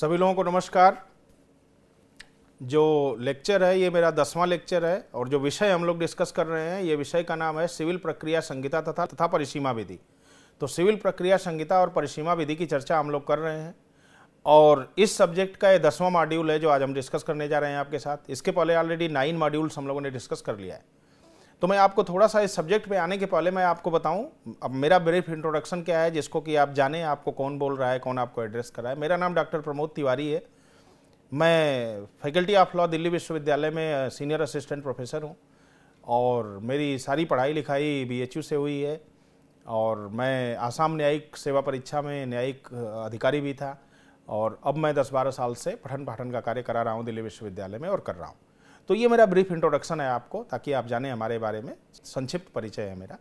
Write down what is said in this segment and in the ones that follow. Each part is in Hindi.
सभी लोगों को नमस्कार जो लेक्चर है ये मेरा दसवां लेक्चर है और जो विषय हम लोग डिस्कस कर रहे हैं ये विषय का नाम है सिविल प्रक्रिया संहिता तथा तथा परिसीमा विधि तो सिविल प्रक्रिया संहिता और परिसीमा विधि की चर्चा हम लोग कर रहे हैं और इस सब्जेक्ट का ये दसवां मॉड्यूल है जो आज हम डिस्कस करने जा रहे हैं आपके साथ इसके पहले ऑलरेडी नाइन मॉड्यूल्स हम लोगों ने डिस्कस कर लिया है तो मैं आपको थोड़ा सा इस सब्जेक्ट पे आने के पहले मैं आपको बताऊं अब मेरा ब्रीफ इंट्रोडक्शन क्या है जिसको कि आप जाने आपको कौन बोल रहा है कौन आपको एड्रेस कर रहा है मेरा नाम डॉक्टर प्रमोद तिवारी है मैं फैकल्टी ऑफ लॉ दिल्ली विश्वविद्यालय में सीनियर असिस्टेंट प्रोफेसर हूँ और मेरी सारी पढ़ाई लिखाई बी से हुई है और मैं आसाम न्यायिक सेवा परीक्षा में न्यायिक अधिकारी भी था और अब मैं 10-12 साल से पठन पाठन का कार्य करा रहा हूँ दिल्ली विश्वविद्यालय में और कर रहा हूँ तो ये मेरा ब्रीफ इंट्रोडक्शन है आपको ताकि आप जाने हमारे बारे में संक्षिप्त परिचय है मेरा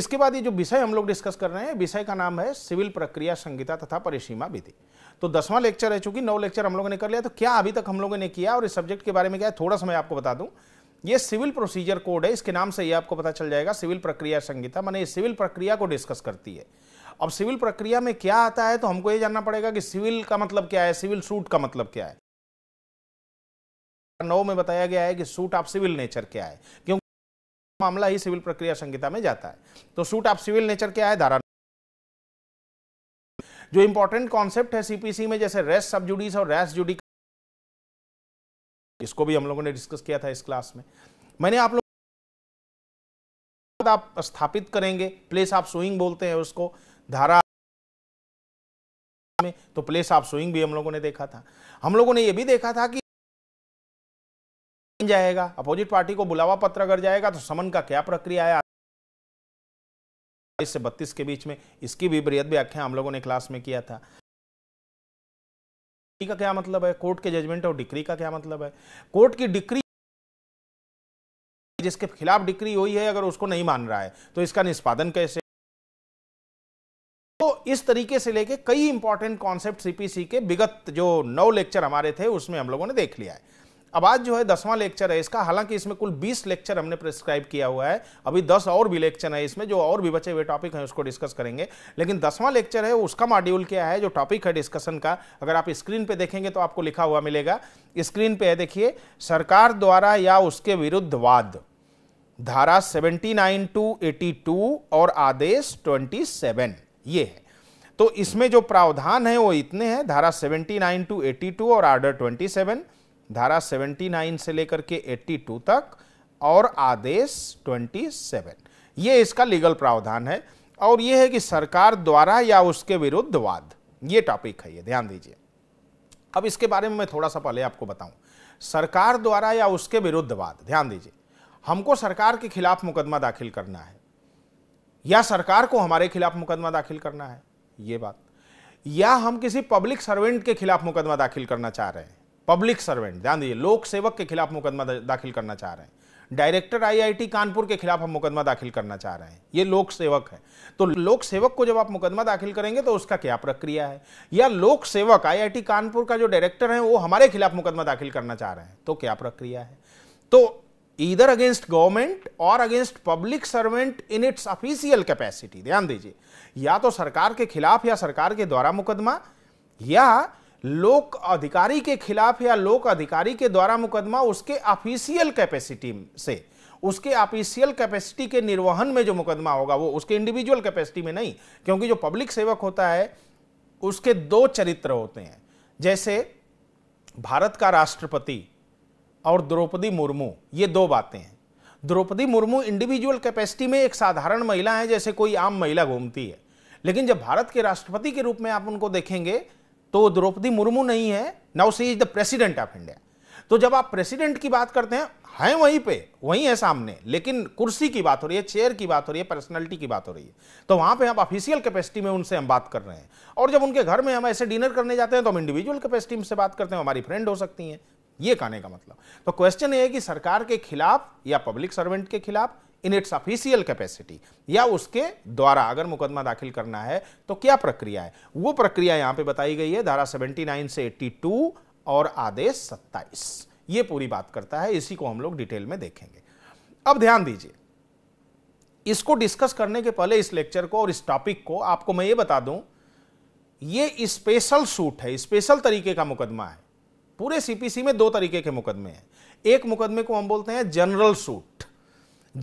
इसके बाद ये जो विषय हम लोग डिस्कस कर रहे हैं विषय का नाम है सिविल प्रक्रिया संहिता तथा परिसीमा विधि तो दसवां लेक्चर है चूंकि नौ लेक्चर हम लोगों ने कर लिया तो क्या अभी तक हम लोगों ने किया और इस सब्जेक्ट के बारे में क्या है थोड़ा सा मैं आपको बता दूं ये सिविल प्रोसीजर कोड है इसके नाम से ही आपको पता चल जाएगा सिविल प्रक्रिया संहिता मैंने ये सिविल प्रक्रिया को डिस्कस करती है अब सिविल प्रक्रिया में क्या आता है तो हमको ये जानना पड़ेगा कि सिविल का मतलब क्या है सिविल सूट का मतलब क्या है नौ में बताया गया है कि सूट ऑफ सिविल नेचर क्या है क्योंकि मामला ही सिविल प्रक्रिया संहिता में जाता है तो सूट ऑफ सिविल नेचर क्या है धारा जो इंपॉर्टेंट कॉन्सेप्ट है सीपीसी में जैसे रेस्ट सब जुडिस और रेस्ट जुडी इसको भी हम लोगों ने डिस्कस किया था इस क्लास में मैंने आप लोग आप स्थापित करेंगे प्लेस ऑफ सुइंग बोलते हैं उसको धारा में तो प्लेस ऑफ सुइंग भी हम लोगों ने देखा था हम लोगों ने यह भी देखा था कि जाएगा अपोजिट पार्टी को बुलावा पत्र अगर जाएगा तो समन का क्या प्रक्रिया है से बत्तीस के बीच में इसकी भी बृहद व्याख्या हम लोगों ने क्लास में किया था का क्या मतलब है कोर्ट के जजमेंट और डिक्री का क्या मतलब है कोर्ट की डिक्री जिसके खिलाफ डिक्री हुई है अगर उसको नहीं मान रहा है तो इसका निष्पादन कैसे तो इस तरीके से लेके कई इंपॉर्टेंट कॉन्सेप्ट सीपीसी के विगत जो नौ लेक्चर हमारे थे उसमें हम लोगों ने देख लिया है अब आज जो है दसवां लेक्चर है इसका हालांकि इसमें कुल 20 लेक्चर हमने प्रिस्क्राइब किया हुआ है अभी 10 और भी लेक्चर है इसमें जो और भी बचे हुए टॉपिक हैं उसको डिस्कस करेंगे लेकिन दसवां लेक्चर है उसका मॉड्यूल क्या है जो टॉपिक है डिस्कशन का अगर आप स्क्रीन पर देखेंगे तो आपको लिखा हुआ मिलेगा स्क्रीन पर है देखिए सरकार द्वारा या उसके विरुद्ध वाद धारा 79 टू टू और आदेश सेवन ये है तो इसमें जो प्रावधान है वो इतने हैं धारा नाइन टू टू और आर्डर सेवन धारा 79 से लेकर के 82 तक और आदेश 27 ये इसका लीगल प्रावधान है और ये है कि सरकार द्वारा या उसके विरुद्ध वाद ये टॉपिक है ये ध्यान दीजिए अब इसके बारे में मैं थोड़ा सा पहले आपको बताऊं सरकार द्वारा या उसके विरुद्ध वाद ध्यान दीजिए हमको सरकार के खिलाफ मुकदमा दाखिल करना है या सरकार को हमारे खिलाफ मुकदमा दाखिल करना है ये बात या हम किसी पब्लिक सर्वेंट के खिलाफ मुकदमा दाखिल करना चाह रहे हैं पब्लिक सर्वेंट ध्यान दीजिए लोक सेवक के खिलाफ मुकदमा दाखिल करना चाह रहे हैं डायरेक्टर आईआईटी कानपुर के खिलाफ हम मुकदमा दाखिल करना चाह रहे हैं ये लोक सेवक है तो लोक सेवक को जब आप मुकदमा दाखिल करेंगे तो उसका क्या प्रक्रिया है या लोक सेवक आईआईटी कानपुर का जो डायरेक्टर है वो हमारे खिलाफ मुकदमा दाखिल करना चाह रहे हैं तो क्या प्रक्रिया है तो ईदर अगेंस्ट गवर्नमेंट और against public servant in its official capacity ध्यान दीजिए या तो सरकार के खिलाफ या सरकार के द्वारा मुकदमा या लोक अधिकारी के खिलाफ या लोक अधिकारी के द्वारा मुकदमा उसके ऑफिशियल कैपेसिटी से उसके ऑफिशियल कैपेसिटी के निर्वहन में जो मुकदमा होगा वो उसके इंडिविजुअल कैपेसिटी में नहीं क्योंकि जो पब्लिक सेवक होता है उसके दो चरित्र होते हैं जैसे भारत का राष्ट्रपति और द्रौपदी मुर्मू ये दो बातें हैं द्रौपदी मुर्मू इंडिविजुअल कैपेसिटी में एक साधारण महिला है जैसे कोई आम महिला घूमती है लेकिन जब भारत के राष्ट्रपति के रूप में आप उनको देखेंगे तो द्रौपदी मुर्मू नहीं है now she is the president of India तो जब आप प्रेसिडेंट की बात करते हैं है वहीं पे वहीं है सामने लेकिन कुर्सी की बात हो रही है चेयर की बात हो रही है पर्सनैलिटी की बात हो रही है तो वहां पे हम ऑफिशियल कैपेसिटी में उनसे हम बात कर रहे हैं और जब उनके घर में हम ऐसे डिनर करने जाते हैं तो हम इंडिविजुअल कैपेसिटी से बात करते हैं हमारी फ्रेंड हो सकती हैं ये कहने का मतलब तो क्वेश्चन ये है कि सरकार के खिलाफ या पब्लिक सर्वेंट के खिलाफ इन इट्स ऑफिशियल कैपेसिटी या उसके द्वारा अगर मुकदमा दाखिल करना है तो क्या प्रक्रिया है वो प्रक्रिया यहां पे बताई गई है धारा 79 से 82 और आदेश 27 ये पूरी बात करता है इसी को हम लोग डिटेल में देखेंगे अब ध्यान दीजिए इसको डिस्कस करने के पहले इस लेक्चर को और इस टॉपिक को आपको मैं ये बता दूं ये स्पेशल सूट है स्पेशल तरीके का मुकदमा है पूरे सीपीसी में दो तरीके के मुकदमे हैं एक मुकदमे को हम बोलते हैं जनरल सूट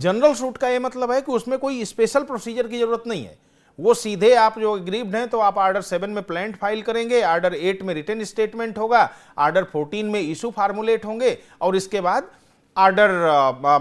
जनरल सूट का ये मतलब है कि उसमें कोई स्पेशल प्रोसीजर की ज़रूरत नहीं है वो सीधे आप जो अग्रीव्ड हैं तो आप आर्डर सेवन में प्लेंट फाइल करेंगे आर्डर एट में रिटर्न स्टेटमेंट होगा आर्डर फोर्टीन में इशू फार्मुलेट होंगे और इसके बाद आर्डर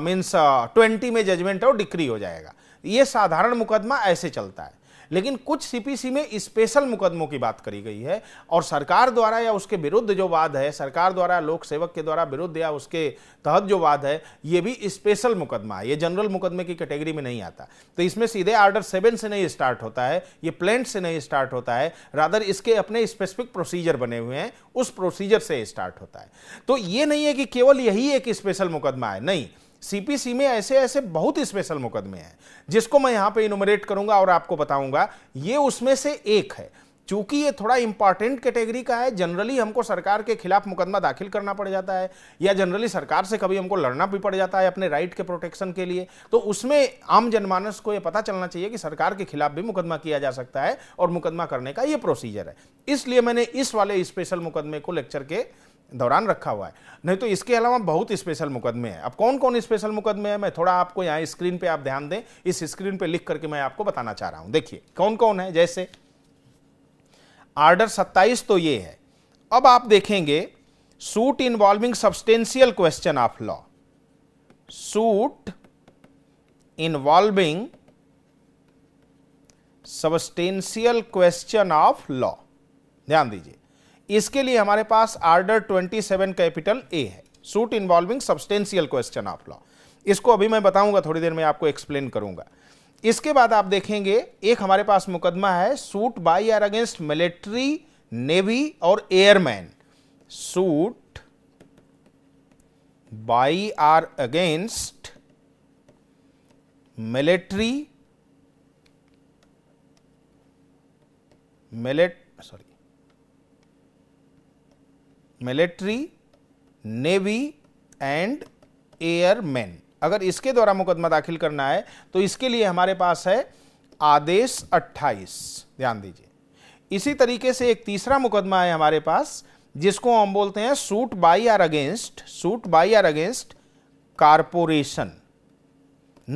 मीन्स ट्वेंटी में जजमेंट और डिक्री हो जाएगा ये साधारण मुकदमा ऐसे चलता है लेकिन कुछ सीपीसी में स्पेशल मुकदमों की बात करी गई है और सरकार द्वारा या उसके विरुद्ध जो वाद है सरकार द्वारा लोक सेवक के द्वारा विरुद्ध या उसके तहत जो वाद है ये भी स्पेशल मुकदमा है ये जनरल मुकदमे की कैटेगरी में नहीं आता तो इसमें सीधे आर्डर सेवन से नहीं स्टार्ट होता है ये प्लेंट से नहीं स्टार्ट होता है रादर इसके अपने स्पेसिफिक प्रोसीजर बने हुए हैं उस प्रोसीजर से स्टार्ट होता है तो ये नहीं है कि केवल यही एक स्पेशल मुकदमा है नहीं सीपीसी में ऐसे ऐसे बहुत स्पेशल मुकदमे हैं जिसको मैं यहां पे इनोमरेट करूंगा और आपको बताऊंगा ये उसमें से एक है चूंकि ये थोड़ा इंपॉर्टेंट कैटेगरी का है जनरली हमको सरकार के खिलाफ मुकदमा दाखिल करना पड़ जाता है या जनरली सरकार से कभी हमको लड़ना भी पड़ जाता है अपने राइट के प्रोटेक्शन के लिए तो उसमें आम जनमानस को ये पता चलना चाहिए कि सरकार के खिलाफ भी मुकदमा किया जा सकता है और मुकदमा करने का ये प्रोसीजर है इसलिए मैंने इस वाले स्पेशल मुकदमे को लेक्चर के दौरान रखा हुआ है नहीं तो इसके अलावा बहुत स्पेशल मुकदमे हैं अब कौन कौन स्पेशल मुकदमे हैं मैं थोड़ा आपको यहाँ स्क्रीन पे आप ध्यान दें इस स्क्रीन पे लिख करके मैं आपको बताना चाह रहा हूँ देखिए कौन कौन है जैसे आर्डर 27 तो ये है अब आप देखेंगे suit involving substantial question of law suit involving substantial question of law ध्यान दीजिए इसके लिए हमारे पास आर्डर 27 कैपिटल ए है suit involving substantial question of law इसको अभी मैं बताऊंगा थोड़ी देर में आपको एक्सप्लेन करूंगा इसके बाद आप देखेंगे एक हमारे पास मुकदमा है suit by or against military navy और airman suit by or against military milit sorry military navy and airman अगर इसके द्वारा मुकदमा दाखिल करना है तो इसके लिए हमारे पास है आदेश 28 ध्यान दीजिए इसी तरीके से एक तीसरा मुकदमा है हमारे पास जिसको हम बोलते हैं suit by or against suit by or against corporation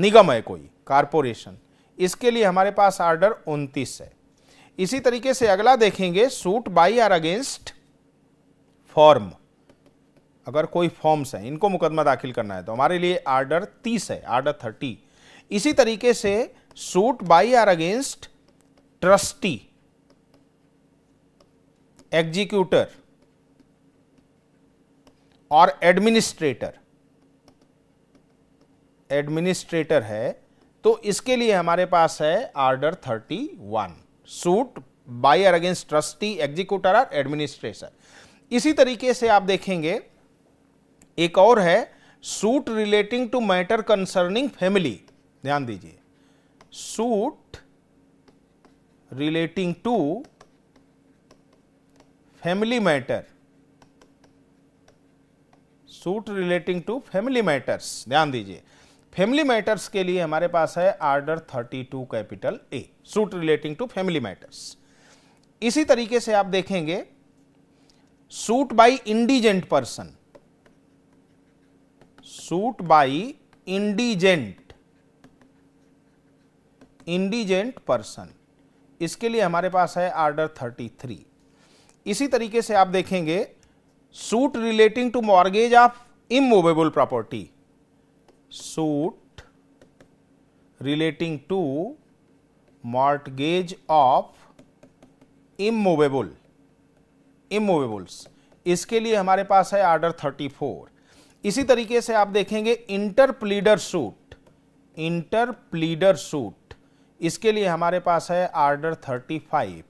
निगम है कोई कारपोरेशन इसके लिए हमारे पास आर्डर 29 है इसी तरीके से अगला देखेंगे suit by or against firm अगर कोई फॉर्म्स हैं इनको मुकदमा दाखिल करना है तो हमारे लिए आर्डर तीस है आर्डर थर्टी इसी तरीके से suit by or against trustee executor और एडमिनिस्ट्रेटर एडमिनिस्ट्रेटर है तो इसके लिए हमारे पास है order thirty one suit or against trustee executor और एडमिनिस्ट्रेशन इसी तरीके से आप देखेंगे एक और है suit relating to matter concerning family ध्यान दीजिए suit relating to family matter suit relating to family matters ध्यान दीजिए फैमिली मैटर्स के लिए हमारे पास है order 32 capital A suit relating to family matters इसी तरीके से आप देखेंगे suit by indigent person suit by indigent indigent person इसके लिए हमारे पास है आर्डर 33 इसी तरीके से आप देखेंगे suit relating to mortgage of immovable property suit relating to mortgage of immovable immovables इसके लिए हमारे पास है आर्डर 34 इसी तरीके से आप देखेंगे इंटरप्लीडर सूट इंटरप्लीडर सूट इसके लिए हमारे पास है आर्डर 35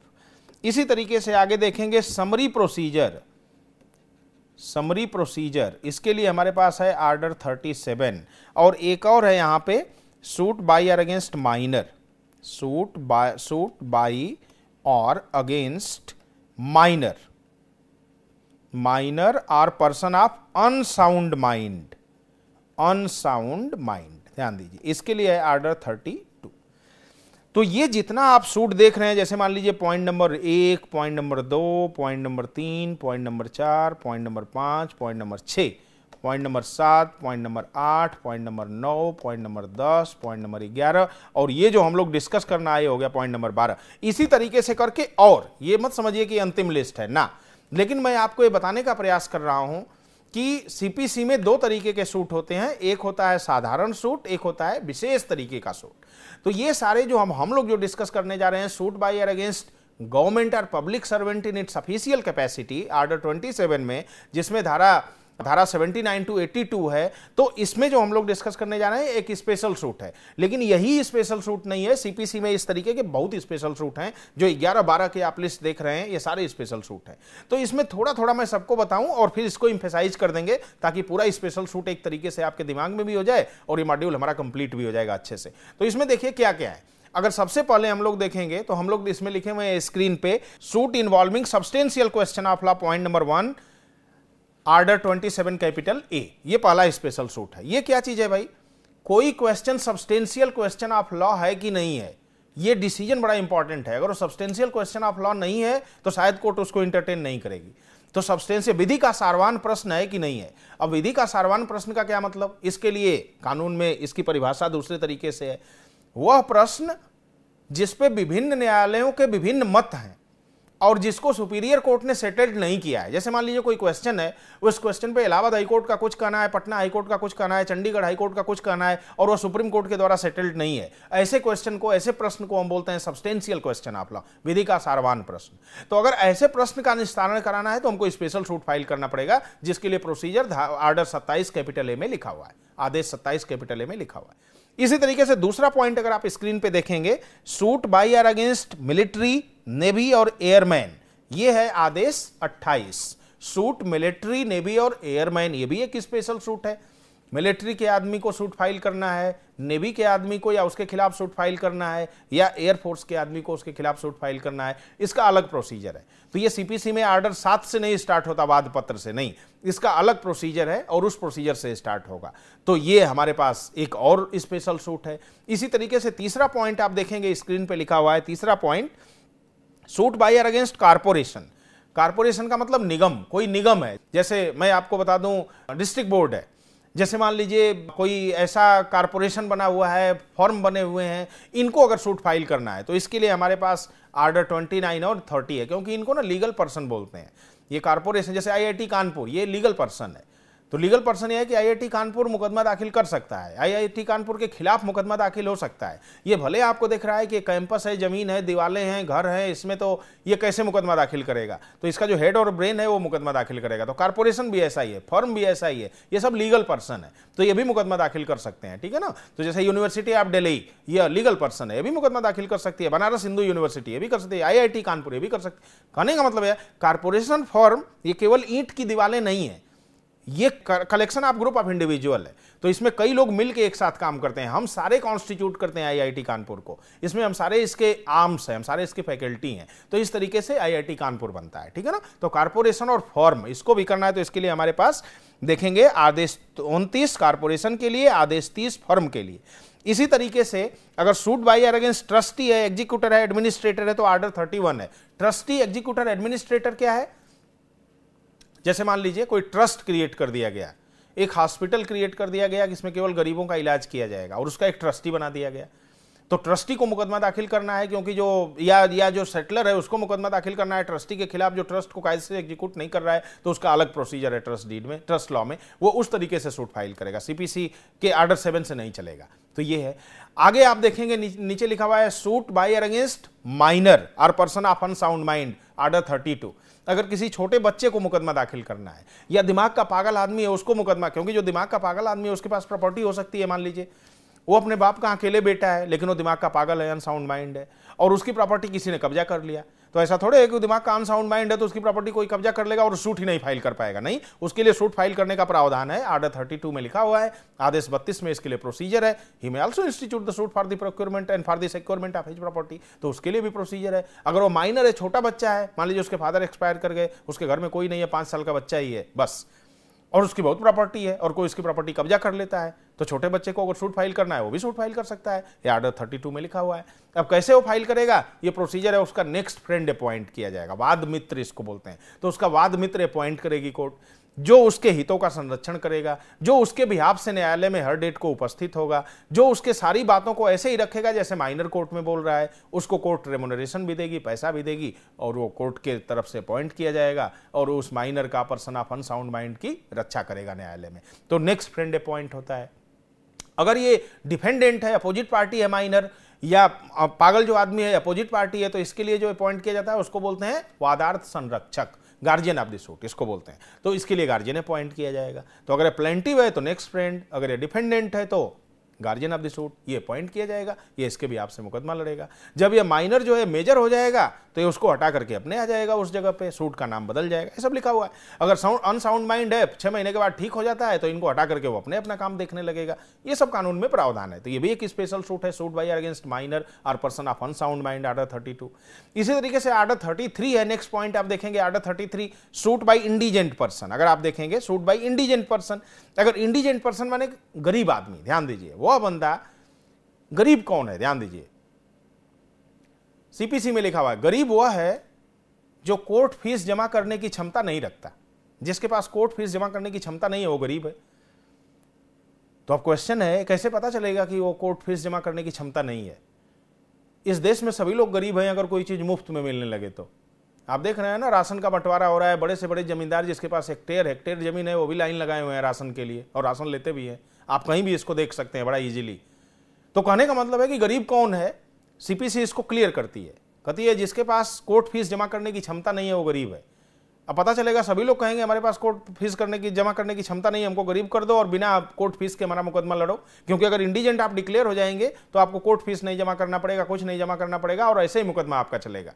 इसी तरीके से आगे देखेंगे समरी प्रोसीजर समरी प्रोसीजर इसके लिए हमारे पास है आर्डर 37 और एक और है यहां पे सूट बाई और against minor suit by suit by और against minor minor or person of unsound mind unsound mind ध्यान दीजिए इसके लिए है आर्डर थर्टी टू तो ये जितना आप सूट देख रहे हैं जैसे मान लीजिए पॉइंट नंबर एक पॉइंट नंबर दो पॉइंट नंबर तीन पॉइंट नंबर चार पॉइंट नंबर पांच पॉइंट नंबर छ पॉइंट नंबर सात पॉइंट नंबर आठ पॉइंट नंबर नौ पॉइंट नंबर दस पॉइंट नंबर ग्यारह और ये जो हम लोग डिस्कस करना आए हो गया पॉइंट नंबर बारह इसी तरीके से करके और ये मत समझिए कि अंतिम लिस्ट है ना लेकिन मैं आपको ये बताने का प्रयास कर रहा हूं कि सीपीसी में दो तरीके के सूट होते हैं एक होता है साधारण सूट एक होता है विशेष तरीके का सूट तो ये सारे जो हम हम लोग जो डिस्कस करने जा रहे हैं suit by or against government और public servant in its official capacity order 27 में जिसमें धारा धारा 79 टू 82 है तो इसमें जो हम लोग डिस्कस करने जा रहे हैं एक स्पेशल सूट है लेकिन यही स्पेशल सूट नहीं है सीपीसी में इस तरीके के बहुत स्पेशल सूट हैं जो 11 12 के आप लिस्ट देख रहे हैं ये सारे स्पेशल सूट हैं तो इसमें थोड़ा थोड़ा मैं सबको बताऊं और फिर इसको इम्फेसाइज कर देंगे ताकि पूरा स्पेशल सूट एक तरीके से आपके दिमाग में भी हो जाए और ये मॉड्यूल हमारा कंप्लीट भी हो जाएगा अच्छे से तो इसमें देखिए क्या क्या है अगर सबसे पहले हम लोग देखेंगे तो हम लोग इसमें लिखे हुए स्क्रीन पे suit involving substantial question of law point number one order 27 capital A ये पहला स्पेशल सूट है ये क्या चीज़ है भाई कोई question substantial question of law है कि नहीं है ये डिसीजन बड़ा इंपॉर्टेंट है अगर वो सब्सटेंशियल क्वेश्चन ऑफ लॉ नहीं है तो शायद कोर्ट उसको इंटरटेन नहीं करेगी तो सब्सटेंशियल विधि का सारवान प्रश्न है कि नहीं है अब विधि का सारवान प्रश्न का क्या मतलब इसके लिए कानून में इसकी परिभाषा दूसरे तरीके से है वह प्रश्न जिसपे विभिन्न न्यायालयों के विभिन्न मत हैं और जिसको सुपीरियर कोर्ट ने सेटल्ड नहीं किया है जैसे मान लीजिए कोई क्वेश्चन है उस क्वेश्चन पे इलाहाबाद हाईकोर्ट का कुछ कहना है पटना हाईकोर्ट का कुछ कहना है चंडीगढ़ हाईकोर्ट का कुछ कहना है और वो सुप्रीम कोर्ट के द्वारा सेटल्ड नहीं है ऐसे क्वेश्चन को ऐसे प्रश्न को हम बोलते हैं सब्सटेंशियल क्वेश्चन आप लोग विधि का सारवान प्रश्न तो अगर ऐसे प्रश्न का निस्तारण कराना है तो हमको स्पेशल सूट फाइल करना पड़ेगा जिसके लिए प्रोसीजर ऑर्डर सत्ताईस कैपिटल ए में लिखा हुआ है आदेश सत्ताईस कैपिटल ए में लिखा हुआ है इसी तरीके से दूसरा पॉइंट अगर आप स्क्रीन पे देखेंगे suit by or against military navy और एयरमैन ये है आदेश 28 सूट मिलिट्री नेवी और एयरमैन ये भी एक स्पेशल सूट है मिलिट्री के आदमी को सूट फाइल करना है नेवी के आदमी को या उसके खिलाफ सूट फाइल करना है या एयरफोर्स के आदमी को उसके खिलाफ सूट फाइल करना है इसका अलग प्रोसीजर है तो ये सीपीसी में आर्डर सात से नहीं स्टार्ट होता वाद पत्र से नहीं इसका अलग प्रोसीजर है और उस प्रोसीजर से स्टार्ट होगा तो ये हमारे पास एक और स्पेशल सूट है इसी तरीके से तीसरा पॉइंट आप देखेंगे स्क्रीन पर लिखा हुआ है तीसरा point suit by or against corporation corporation का मतलब निगम कोई निगम है जैसे मैं आपको बता दूं डिस्ट्रिक्ट बोर्ड है जैसे मान लीजिए कोई ऐसा कारपोरेशन बना हुआ है फॉर्म बने हुए हैं इनको अगर सूट फाइल करना है तो इसके लिए हमारे पास आर्डर 29 और 30 है क्योंकि इनको ना लीगल पर्सन बोलते हैं ये कारपोरेशन जैसे आईआईटी कानपुर ये लीगल पर्सन है तो लीगल पर्सन यह है कि आईआईटी कानपुर मुकदमा दाखिल कर सकता है आईआईटी कानपुर के खिलाफ मुकदमा दाखिल हो सकता है ये भले आपको दिख रहा है कि कैंपस है ज़मीन है दीवाले हैं घर हैं इसमें तो ये कैसे मुकदमा दाखिल करेगा तो इसका जो हेड और ब्रेन है वो मुकदमा दाखिल करेगा तो कारपोरेशन भी ऐसा ही है फर्म भी ऐसा ही है ये सब लीगल पर्सन है तो ये भी मुकदमा दाखिल कर सकते हैं ठीक है ना तो जैसे यूनिवर्सिटी ऑफ डेली ये लीगल पर्सन है ये भी मुकदमा दाखिल कर सकती है बनारस हिंदू यूनिवर्सिटी ये भी कर सकती है आई कानपुर ये भी कर सकती है कहने का मतलब है कारपोरेशन फॉर्म ये केवल ईंट की दीवालें नहीं है ये collection of group of individual है तो इसमें कई लोग मिलकर एक साथ काम करते हैं हम सारे कॉन्स्टिट्यूट करते हैं आईआईटी कानपुर को इसमें हम सारे इसके आर्म्स हैं हम सारे इसके फैकल्टी हैं तो इस तरीके से आईआईटी कानपुर बनता है ठीक है ना तो कारपोरेशन और फॉर्म इसको भी करना है तो इसके लिए हमारे पास देखेंगे आदेश उनतीस कारपोरेशन के लिए आदेश तीस फॉर्म के लिए इसी तरीके से अगर suit by or against trustee है एग्जीक्यूटर है एडमिनिस्ट्रेटर है तो आर्डर थर्टी वन है ट्रस्टी एग्जीक्यूटर एडमिनिस्ट्रेटर क्या है जैसे मान लीजिए कोई ट्रस्ट क्रिएट कर दिया गया एक हॉस्पिटल क्रिएट कर दिया गया जिसमें केवल गरीबों का इलाज किया जाएगा और उसका एक ट्रस्टी बना दिया गया तो ट्रस्टी को मुकदमा दाखिल करना है क्योंकि जो या या जो सेटलर है उसको मुकदमा दाखिल करना है ट्रस्टी के खिलाफ जो ट्रस्ट को कायदे से एग्जीक्यूट नहीं कर रहा है तो उसका अलग प्रोसीजर है ट्रस्ट डीड में ट्रस्ट लॉ में वो उस तरीके से सूट फाइल करेगा सीपीसी के आर्डर सेवन से नहीं चलेगा तो ये है आगे आप देखेंगे नी, नीचे लिखा हुआ है suit by against minor or person of unsound mind order thirty two अगर किसी छोटे बच्चे को मुकदमा दाखिल करना है या दिमाग का पागल आदमी है उसको मुकदमा क्योंकि जो दिमाग का पागल आदमी है उसके पास प्रॉपर्टी हो सकती है मान लीजिए वो अपने बाप का अकेले बेटा है लेकिन वो दिमाग का पागल है अनसाउंड माइंड है और उसकी प्रॉपर्टी किसी ने कब्जा कर लिया तो ऐसा थोड़े है कि दिमाग काम साउंड माइंड है तो उसकी प्रॉपर्टी कोई कब्जा कर लेगा और सूट ही नहीं फाइल कर पाएगा नहीं उसके लिए सूट फाइल करने का प्रावधान है आर्डर थर्टी में लिखा हुआ है आदेश बत्तीस में इसके लिए प्रोसीजर है he may also institute the suit for the procurement and for the securement of his property तो उसके लिए भी प्रोसीजर है अगर वो माइनर है छोटा बच्चा है मान लीजिए उसके फादर एक्सपायर कर गए उसके घर में कोई नहीं है पांच साल का बच्चा ही है बस और उसकी बहुत प्रॉपर्टी है और कोई उसकी प्रॉपर्टी कब्जा कर लेता है तो छोटे बच्चे को अगर सूट फाइल करना है वो भी सूट फाइल कर सकता है ये आर्डर थर्टी टू में लिखा हुआ है अब कैसे वो फाइल करेगा ये प्रोसीजर है उसका नेक्स्ट फ्रेंड अपॉइंट किया जाएगा वाद मित्र इसको बोलते हैं तो उसका वाद मित्र अपॉइंट करेगी कोर्ट जो उसके हितों का संरक्षण करेगा जो उसके बिहाब से न्यायालय में हर डेट को उपस्थित होगा जो उसके सारी बातों को ऐसे ही रखेगा जैसे माइनर कोर्ट में बोल रहा है उसको कोर्ट रेमोनरेशन भी देगी पैसा भी देगी और वो कोर्ट के तरफ से अपॉइंट किया जाएगा और उस माइनर का पर्सन ऑफ अनसाउंड माइंड की रक्षा करेगा न्यायालय में तो नेक्स्ट फ्रेंड अपॉइंट होता है अगर ये डिफेंडेंट है अपोजिट पार्टी है माइनर या पागल जो आदमी है अपोजिट पार्टी है तो इसके लिए जो अपॉइंट किया जाता है उसको बोलते हैं वादार्थ संरक्षक गार्जियन ऑफ द सूट इसको बोलते हैं तो इसके लिए गार्जियन अपॉइंट किया जाएगा तो अगर प्लेंटिव है तो नेक्स्ट फ्रेंड अगर डिफेंडेंट है तो गार्जियन ऑफ द सूट ये अपॉइंट किया जाएगा ये इसके भी आपसे मुकदमा लड़ेगा जब ये माइनर जो है मेजर हो जाएगा तो ये उसको हटा करके अपने आ जाएगा उस जगह पे सूट का नाम बदल जाएगा ये सब लिखा हुआ है अगर साउंड अनसाउंड माइंड है छः महीने के बाद ठीक हो जाता है तो इनको हटा करके वो अपने अपना काम देखने लगेगा ये सब कानून में प्रावधान है तो ये भी एक स्पेशल सूट है suit by against minor or person of unsound mind order thirty इसी तरीके से आर्डर थर्टी है नेक्स्ट पॉइंट आप देखेंगे order thirty suit by indigent person अगर आप देखेंगे सूट बाई इंडिजेंट पर्सन अगर इंडिजेंट पर्सन माने गरीब आदमी ध्यान दीजिए वह बंदा गरीब कौन है ध्यान दीजिए सीपीसी में लिखा हुआ है गरीब वह है जो कोर्ट फीस जमा करने की क्षमता नहीं रखता जिसके पास कोर्ट फीस जमा करने की क्षमता नहीं है वो गरीब है तो अब क्वेश्चन है कैसे पता चलेगा कि वो कोर्ट फीस जमा करने की क्षमता नहीं है इस देश में सभी लोग गरीब हैं अगर कोई चीज़ मुफ्त में मिलने लगे तो आप देख रहे हैं ना राशन का बंटवारा हो रहा है बड़े से बड़े जमींदार जिसके पास हेक्टेयर हेक्टेयर जमीन है वो भी लाइन लगाए हुए हैं राशन के लिए और राशन लेते भी हैं आप कहीं भी इसको देख सकते हैं बड़ा ईजिली तो कहने का मतलब है कि गरीब कौन है सीपीसी इसको क्लियर करती है कहती है जिसके पास कोर्ट फीस जमा करने की क्षमता नहीं है वो गरीब है अब पता चलेगा सभी लोग कहेंगे हमारे पास कोर्ट फीस करने की जमा करने की क्षमता नहीं है हमको गरीब कर दो और बिना कोर्ट फीस के हमारा मुकदमा लड़ो क्योंकि अगर इंडिजेंट आप डिक्लेयर हो जाएंगे तो आपको कोर्ट फीस नहीं जमा करना पड़ेगा कुछ नहीं जमा करना पड़ेगा और ऐसे ही मुकदमा आपका चलेगा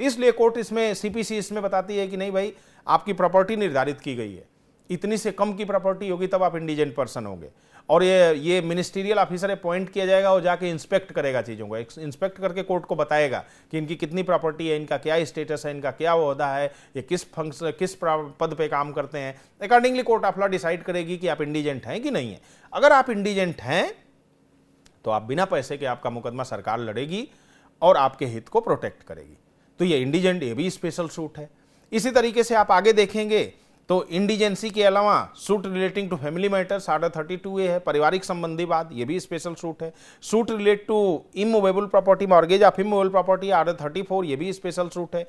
इसलिए कोर्ट इसमें सीपीसी इसमें बताती है कि नहीं भाई आपकी प्रॉपर्टी निर्धारित की गई है इतनी से कम की प्रॉपर्टी होगी तब आप इंडिजेंट पर्सन होंगे और ये ये मिनिस्ट्रियल ऑफिसर अपॉइंट किया जाएगा और जाके इंस्पेक्ट करेगा चीज़ों को इंस्पेक्ट करके कोर्ट को बताएगा कि इनकी कितनी प्रॉपर्टी है इनका क्या स्टेटस है इनका क्या वहदा है ये किस फंक्शन किस पद पे काम करते हैं accordingly court of law decide करेगी कि आप इंडिजेंट हैं कि नहीं है अगर आप इंडिजेंट हैं तो आप बिना पैसे के आपका मुकदमा सरकार लड़ेगी और आपके हित को प्रोटेक्ट करेगी तो ये इंडिजेंट ये भी स्पेशल सूट है इसी तरीके से आप आगे देखेंगे तो इंडिजेंसी के अलावा suit relating to family matters order thirty two A है पारिवारिक संबंधी बात ये भी स्पेशल सूट है suit relate to immovable property mortgage of immovable property order thirty four ये भी स्पेशल सूट है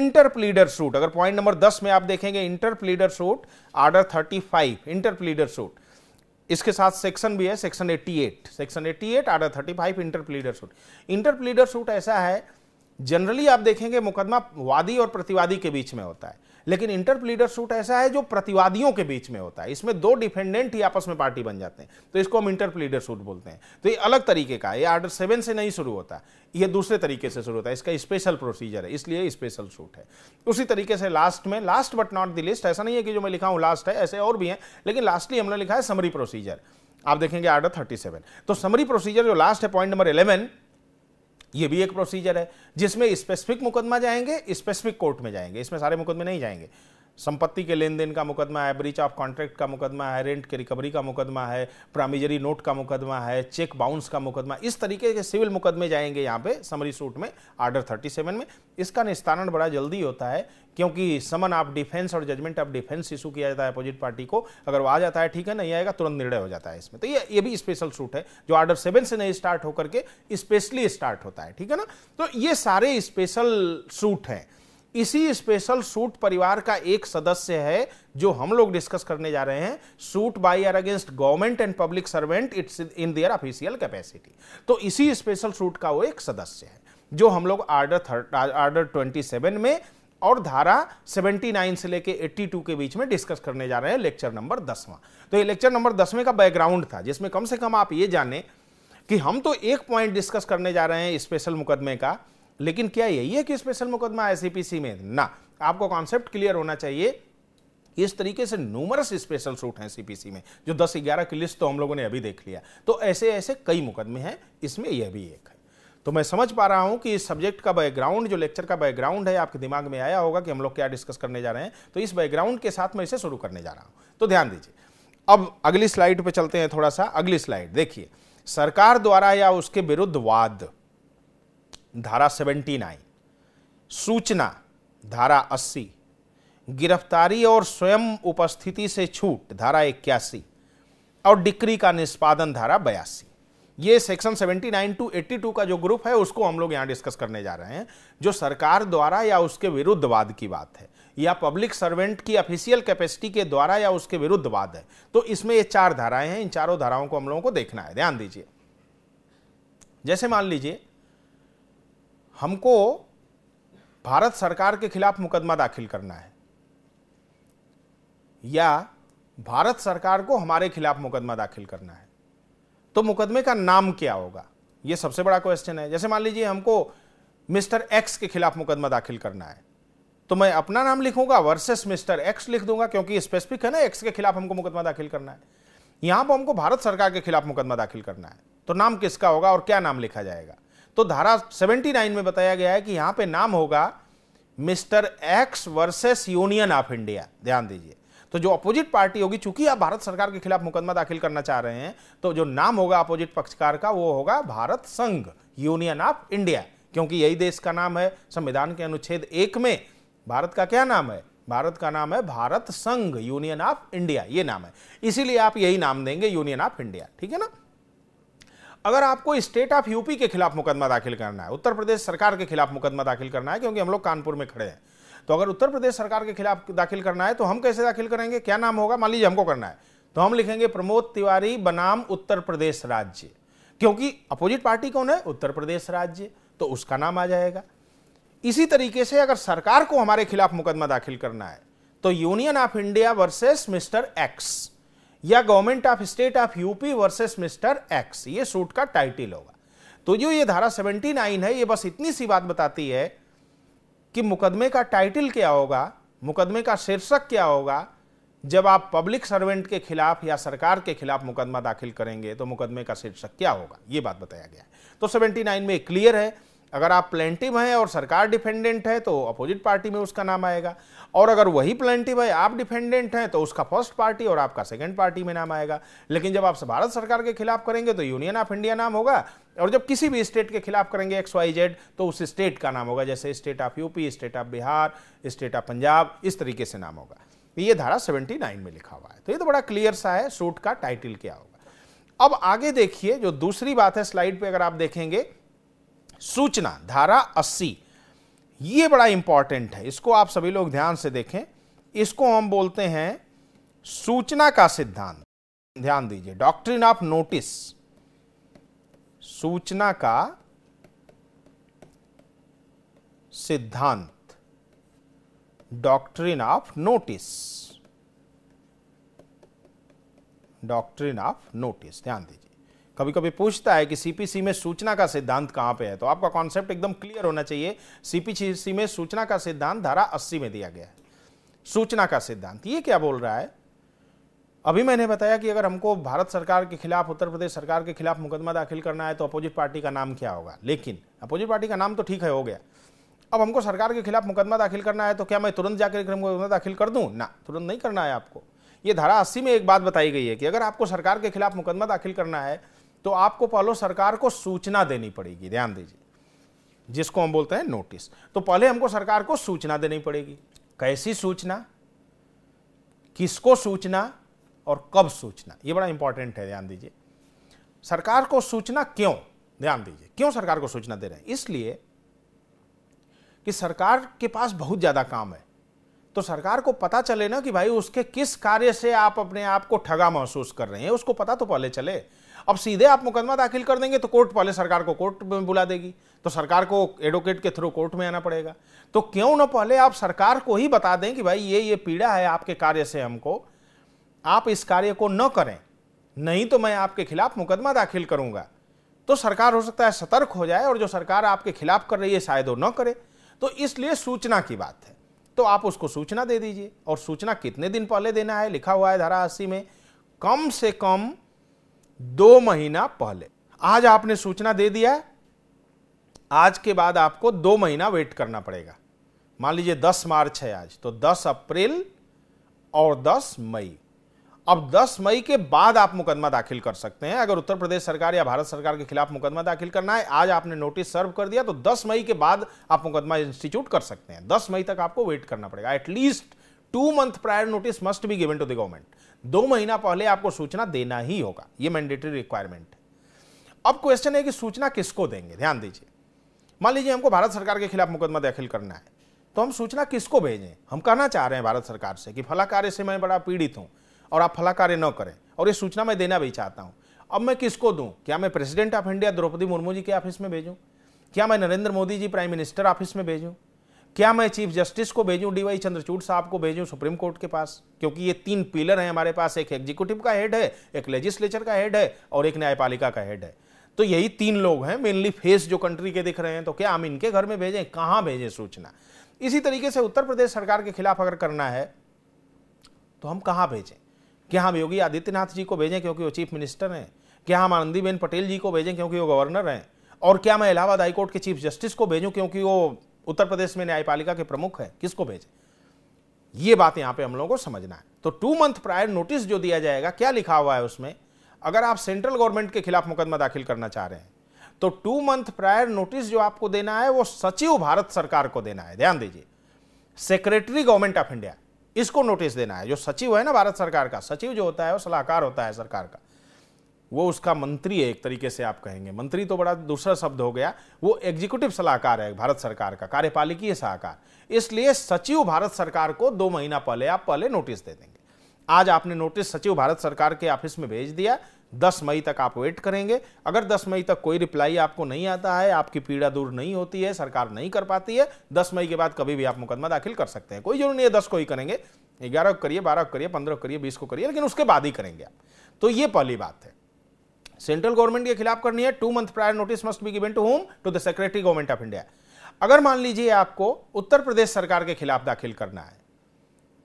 इंटरप्लीडर सूट अगर पॉइंट नंबर दस में आप देखेंगे interpleader suit order thirty five interpleader suit इसके साथ सेक्शन भी है section eighty eight section eight order thirty five interpleader suit इंटरप्लीडर suit ऐसा है जनरली आप देखेंगे मुकदमा वादी और प्रतिवादी के बीच में होता है लेकिन इंटरप्लीडर सूट ऐसा है जो प्रतिवादियों के बीच में होता है इसमें दो डिफेंडेंट ही आपस में पार्टी बन जाते हैं तो इसको हम इंटरप्लीडर सूट बोलते हैं तो ये अलग तरीके का है ये आर्डर सेवन से नहीं शुरू होता ये दूसरे तरीके से शुरू होता है इसका स्पेशल प्रोसीजर है इसलिए स्पेशल सूट है उसी तरीके से लास्ट में last but not the least ऐसा नहीं है कि जो मैं लिखा हूँ लास्ट है ऐसे और भी हैं लेकिन लास्टली हमने लिखा है समरी प्रोसीजर आप देखेंगे आर्डर थर्टी सेवन तो समरी प्रोसीजर जो लास्ट है पॉइंट नंबर इलेवन ये भी एक प्रोसीजर है जिसमें स्पेसिफिक मुकदमा जाएंगे स्पेसिफिक कोर्ट में जाएंगे इसमें सारे मुकदमे नहीं जाएंगे संपत्ति के लेन देन का मुकदमा है ब्रीच ऑफ कॉन्ट्रैक्ट का मुकदमा है रेंट के रिकवरी का मुकदमा है प्रामिजरी नोट का मुकदमा है चेक बाउंस का मुकदमा इस तरीके के सिविल मुकदमे जाएंगे यहाँ पे समरी सूट में आर्डर 37 में इसका निस्तारण बड़ा जल्दी होता है क्योंकि समन ऑफ डिफेंस और जजमेंट ऑफ डिफेंस इशू किया जाता है अपोजिट पार्टी को अगर वो आ जाता है ठीक है नहीं आएगा तुरंत निर्णय हो जाता है इसमें तो ये ये भी स्पेशल सूट है जो आर्डर सेवन से नहीं स्टार्ट होकर के स्पेशली स्टार्ट होता है ठीक है ना तो ये सारे स्पेशल सूट हैं इसी स्पेशल सूट परिवार का एक सदस्य है जो हम लोग डिस्कस करने जा रहे हैं suit by or against government and public servant its in their official capacity तो इसी स्पेशल सूट का वो एक सदस्य है जो हम लोग आर्डर आर्डर ट्वेंटी में और धारा 79 से लेके 82 के बीच में डिस्कस करने जा रहे हैं लेक्चर नंबर दसवां तो ये लेक्चर नंबर दसवें का बैकग्राउंड था जिसमें कम से कम आप ये जाने कि हम तो एक पॉइंट डिस्कस करने जा रहे हैं स्पेशल मुकदमे का लेकिन क्या यही है कि स्पेशल मुकदमा आईसीपीसी में ना आपको कॉन्सेप्ट क्लियर होना चाहिए इस तरीके से नूमरस स्पेशल सूट हैं सीपीसी में जो 10-11 की लिस्ट तो हम लोगों ने अभी देख लिया तो ऐसे ऐसे कई मुकदमे हैं इसमें यह भी एक है तो मैं समझ पा रहा हूं कि इस सब्जेक्ट का बैकग्राउंड जो लेक्चर का बैकग्राउंड है आपके दिमाग में आया होगा कि हम लोग क्या डिस्कस करने जा रहे हैं तो इस बैकग्राउंड के साथ मैं इसे शुरू करने जा रहा हूं तो ध्यान दीजिए अब अगली स्लाइड पर चलते हैं थोड़ा सा अगली स्लाइड देखिए सरकार द्वारा या उसके विरुद्ध वाद धारा 79, सूचना धारा 80, गिरफ्तारी और स्वयं उपस्थिति से छूट धारा इक्यासी और डिक्री का निष्पादन धारा बयासी ये सेक्शन 79 टू 82 का जो ग्रुप है उसको हम लोग यहाँ डिस्कस करने जा रहे हैं जो सरकार द्वारा या उसके विरुद्ध वाद की बात है या पब्लिक सर्वेंट की ऑफिशियल कैपेसिटी के द्वारा या उसके विरुद्ध वाद है तो इसमें ये चार धाराएं हैं इन चारों धाराओं को हम लोगों को देखना है ध्यान दीजिए जैसे मान लीजिए हमको भारत सरकार के खिलाफ मुकदमा दाखिल करना है या भारत सरकार को हमारे खिलाफ मुकदमा दाखिल करना है तो मुकदमे का नाम क्या होगा यह सबसे बड़ा क्वेश्चन है जैसे मान लीजिए हमको मिस्टर एक्स के खिलाफ मुकदमा दाखिल करना है तो मैं अपना नाम लिखूंगा वर्सेस मिस्टर एक्स लिख दूंगा क्योंकि स्पेसिफिक है ना एक्स के खिलाफ हमको मुकदमा दाखिल करना है यहां पर हमको भारत सरकार के खिलाफ मुकदमा दाखिल करना है तो नाम किसका होगा और क्या नाम लिखा जाएगा तो धारा 79 में बताया गया है कि यहां पे नाम होगा mister X versus union of India ध्यान दीजिए तो जो अपोजिट पार्टी होगी चूंकि आप भारत सरकार के खिलाफ मुकदमा दाखिल करना चाह रहे हैं तो जो नाम होगा अपोजिट पक्षकार का वो होगा भारत संघ यूनियन ऑफ इंडिया क्योंकि यही देश का नाम है संविधान के अनुच्छेद एक में भारत का क्या नाम है भारत का नाम है भारत संघ यूनियन ऑफ इंडिया ये नाम है इसीलिए आप यही नाम देंगे यूनियन ऑफ इंडिया ठीक है ना अगर आपको स्टेट ऑफ यूपी के खिलाफ मुकदमा दाखिल करना है उत्तर प्रदेश सरकार के खिलाफ मुकदमा दाखिल करना है क्योंकि हम लोग कानपुर में खड़े हैं तो अगर उत्तर प्रदेश सरकार के खिलाफ दाखिल करना है तो हम कैसे दाखिल करेंगे क्या नाम होगा मान लीजिए हमको करना है तो हम लिखेंगे प्रमोद तिवारी बनाम उत्तर प्रदेश राज्य क्योंकि अपोजिट पार्टी कौन है उत्तर प्रदेश राज्य तो उसका नाम आ जाएगा इसी तरीके से अगर सरकार को हमारे खिलाफ मुकदमा दाखिल करना है तो union of India versus mister X या government of state of UP versus mister X ये सूट का टाइटल होगा तो जो ये धारा 79 है ये बस इतनी सी बात बताती है कि मुकदमे का टाइटल क्या होगा मुकदमे का शीर्षक क्या होगा जब आप पब्लिक सर्वेंट के खिलाफ या सरकार के खिलाफ मुकदमा दाखिल करेंगे तो मुकदमे का शीर्षक क्या होगा ये बात बताया गया है तो 79 में क्लियर है अगर आप प्लेंटिव हैं और सरकार डिफेंडेंट है तो अपोजिट पार्टी में उसका नाम आएगा और अगर वही प्लेंटिव है आप डिफेंडेंट हैं तो उसका फर्स्ट पार्टी और आपका सेकंड पार्टी में नाम आएगा लेकिन जब आप भारत सरकार के खिलाफ करेंगे तो यूनियन ऑफ इंडिया नाम होगा और जब किसी भी स्टेट के खिलाफ करेंगे एक्स वाई जेड तो उस स्टेट का नाम होगा जैसे state of UP state of Bihar state of Punjab इस तरीके से नाम होगा ये धारा सेवेंटी में लिखा हुआ है तो ये तो बड़ा क्लियर सा है सूट का टाइटल क्या होगा अब आगे देखिए जो दूसरी बात है स्लाइड पर अगर आप देखेंगे सूचना धारा 80 ये बड़ा इंपॉर्टेंट है इसको आप सभी लोग ध्यान से देखें इसको हम बोलते हैं सूचना का सिद्धांत ध्यान दीजिए डॉक्ट्रिन ऑफ नोटिस सूचना का सिद्धांत doctrine of notice doctrine of notice ध्यान दीजिए कभी कभी पूछता है कि सीपीसी में सूचना का सिद्धांत कहां पे है तो आपका कॉन्सेप्ट एकदम क्लियर होना चाहिए सीपीसी में सूचना का सिद्धांत धारा 80 में दिया गया है सूचना का सिद्धांत ये क्या बोल रहा है अभी मैंने बताया कि अगर हमको भारत सरकार के खिलाफ उत्तर प्रदेश सरकार के खिलाफ मुकदमा दाखिल करना है तो अपोजिट पार्टी का नाम क्या होगा लेकिन अपोजिट पार्टी का नाम तो ठीक है हो गया अब हमको सरकार के खिलाफ मुकदमा दाखिल करना है तो क्या मैं तुरंत जाकर मुकदमा दाखिल कर दूं ना तुरंत नहीं करना है आपको ये धारा अस्सी में एक बात बताई गई है कि अगर आपको सरकार के खिलाफ मुकदमा दाखिल करना है तो आपको पहले सरकार को सूचना देनी पड़ेगी ध्यान दीजिए जिसको हम बोलते हैं नोटिस तो पहले हमको सरकार को सूचना देनी पड़ेगी कैसी सूचना किसको सूचना और कब सूचना ये बड़ा इंपॉर्टेंट है ध्यान दीजिए सरकार को सूचना क्यों ध्यान दीजिए क्यों सरकार को सूचना दे रहे हैं इसलिए कि सरकार के पास बहुत ज़्यादा काम है तो सरकार को पता चले ना कि भाई उसके किस कार्य से आप अपने आप को ठगा महसूस कर रहे हैं उसको पता तो पहले चले अब सीधे आप मुकदमा दाखिल कर देंगे तो कोर्ट पहले सरकार को कोर्ट में बुला देगी तो सरकार को एडवोकेट के थ्रू कोर्ट में आना पड़ेगा तो क्यों ना पहले आप सरकार को ही बता दें कि भाई ये ये पीड़ा है आपके कार्य से हमको आप इस कार्य को न करें नहीं तो मैं आपके खिलाफ मुकदमा दाखिल करूंगा तो सरकार हो सकता है सतर्क हो जाए और जो सरकार आपके खिलाफ कर रही है शायद वो न करे तो इसलिए सूचना की बात है तो आप उसको सूचना दे दीजिए और सूचना कितने दिन पहले देना है लिखा हुआ है धारा अस्सी में कम से कम दो महीना पहले आज आपने सूचना दे दिया है आज के बाद आपको दो महीना वेट करना पड़ेगा मान लीजिए 10 मार्च है आज तो 10 अप्रैल और 10 मई अब 10 मई के बाद आप मुकदमा दाखिल कर सकते हैं अगर उत्तर प्रदेश सरकार या भारत सरकार के खिलाफ मुकदमा दाखिल करना है आज आपने नोटिस सर्व कर दिया तो 10 मई के बाद आप मुकदमा इंस्टीट्यूट कर सकते हैं 10 मई तक आपको वेट करना पड़ेगा at least two month prior notice must be given to the government दो महीना पहले आपको सूचना देना ही होगा ये मैंडेटरी रिक्वायरमेंट है अब क्वेश्चन है कि सूचना किसको देंगे ध्यान दीजिए मान लीजिए हमको भारत सरकार के खिलाफ मुकदमा दाखिल करना है तो हम सूचना किसको भेजें हम कहना चाह रहे हैं भारत सरकार से कि फला कार्य से मैं बड़ा पीड़ित हूँ और आप फला कार्य न करें और ये सूचना मैं देना भी चाहता हूँ अब मैं किसको दूँ क्या मैं president of India Droupadi Murmu ji के ऑफिस में भेजूँ क्या मैं Narendra Modi ji prime minister office में भेजूँ क्या मैं चीफ जस्टिस को भेजूं डीवाई चंद्रचूड़ साहब को भेजूं सुप्रीम कोर्ट के पास क्योंकि ये तीन पिलर हैं हमारे पास एक एग्जीक्यूटिव का हेड है एक लेजिस्लेचर का हेड है और एक न्यायपालिका का हेड है तो यही तीन लोग हैं मेनली फेस जो कंट्री के दिख रहे हैं तो क्या हम इनके घर में भेजें कहाँ भेजें सूचना इसी तरीके से उत्तर प्रदेश सरकार के खिलाफ अगर करना है तो हम कहाँ भेजें क्या हम योगी आदित्यनाथ जी को भेजें क्योंकि वो चीफ मिनिस्टर हैं क्या हम आनंदीबेन पटेल जी को भेजें क्योंकि वो गवर्नर हैं और क्या मैं इलाहाबाद हाईकोर्ट के चीफ जस्टिस को भेजूं क्योंकि वो उत्तर प्रदेश में न्यायपालिका के प्रमुख है किसको भेजे ये बात यहां पे हम लोगों को समझना है तो टू मंथ प्रायर नोटिस जो दिया जाएगा क्या लिखा हुआ है उसमें अगर आप सेंट्रल गवर्नमेंट के खिलाफ मुकदमा दाखिल करना चाह रहे हैं तो टू मंथ प्रायर नोटिस जो आपको देना है वो सचिव भारत सरकार को देना है ध्यान दीजिए सेक्रेटरी गवर्नमेंट ऑफ इंडिया इसको नोटिस देना है जो सचिव है ना भारत सरकार का सचिव जो होता है वो सलाहकार होता है सरकार का वो उसका मंत्री है एक तरीके से आप कहेंगे मंत्री तो बड़ा दूसरा शब्द हो गया वो एग्जीक्यूटिव सलाहकार है भारत सरकार का कार्यपालिकीय सलाहकार इसलिए सचिव भारत सरकार को दो महीना पहले आप पहले नोटिस दे देंगे आज आपने नोटिस सचिव भारत सरकार के ऑफिस में भेज दिया दस मई तक आप वेट करेंगे अगर दस मई तक कोई रिप्लाई आपको नहीं आता है आपकी पीड़ा दूर नहीं होती है सरकार नहीं कर पाती है दस मई के बाद कभी भी आप मुकदमा दाखिल कर सकते हैं कोई जरूरी नहीं है दस को ही करेंगे ग्यारह को करिए बारह को करिए पंद्रह को करिए बीस को करिए लेकिन उसके बाद ही करेंगे आप तो ये पहली बात है सेंट्रल गवर्नमेंट के खिलाफ करनी है two month prior notice must be given to home to the secretary government of India अगर मान लीजिए आपको उत्तर प्रदेश सरकार के खिलाफ दाखिल करना है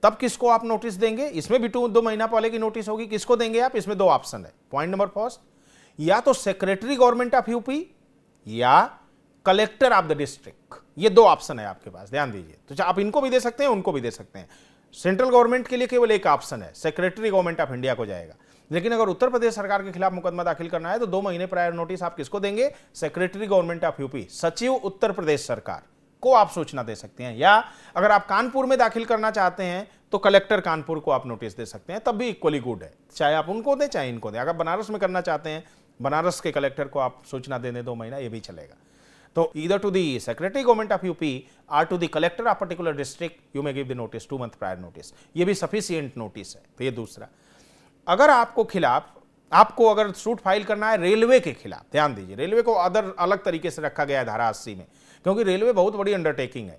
तब किसको आप नोटिस देंगे इसमें भी टू दो महीना पहले की नोटिस होगी किसको देंगे आप इसमें दो ऑप्शन है पॉइंट नंबर फर्स्ट या तो सेक्रेटरी गवर्नमेंट ऑफ यूपी या कलेक्टर ऑफ द डिस्ट्रिक्ट ये दो ऑप्शन है आपके पास ध्यान दीजिए तो अच्छा, आप इनको भी दे सकते हैं उनको भी दे सकते हैं सेंट्रल गवर्नमेंट के लिए केवल एक ऑप्शन है सेक्रेटरी गवर्नमेंट ऑफ इंडिया को जाएगा लेकिन अगर उत्तर प्रदेश सरकार के खिलाफ मुकदमा दाखिल करना है तो दो महीने प्रायर नोटिस आप किसको देंगे सेक्रेटरी गवर्नमेंट ऑफ यूपी सचिव उत्तर प्रदेश सरकार को आप सूचना दे सकते हैं या अगर आप कानपुर में दाखिल करना चाहते हैं तो कलेक्टर कानपुर को आप नोटिस दे सकते हैं तब भी इक्वली गुड है चाहे आप उनको दें चाहे इनको दें अगर बनारस में करना चाहते हैं बनारस के कलेक्टर को आप सूचना देने दो महीना ये भी चलेगा तो इधर to the secretary government of UP or to the collector of particular district you may give the notice two month prior notice ये भी सफिशियंट नोटिस है तो ये दूसरा अगर आपको खिलाफ आपको अगर सूट फाइल करना है रेलवे के खिलाफ ध्यान दीजिए रेलवे को अदर अलग तरीके से रखा गया है धारा अस्सी में क्योंकि रेलवे बहुत बड़ी अंडरटेकिंग है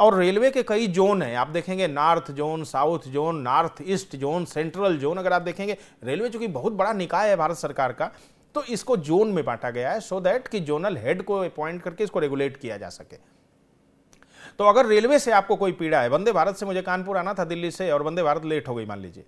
और रेलवे के कई जोन हैं आप देखेंगे north zone south zone north east zone central zone अगर आप देखेंगे रेलवे चूंकि बहुत बड़ा निकाय है भारत सरकार का तो इसको जोन में बांटा गया है सो दैट कि जोनल हेड को अपॉइंट करके इसको रेगुलेट किया जा सके तो अगर रेलवे से आपको कोई पीड़ा है वंदे भारत से मुझे कानपुर आना था दिल्ली से और वंदे भारत लेट हो गई मान लीजिए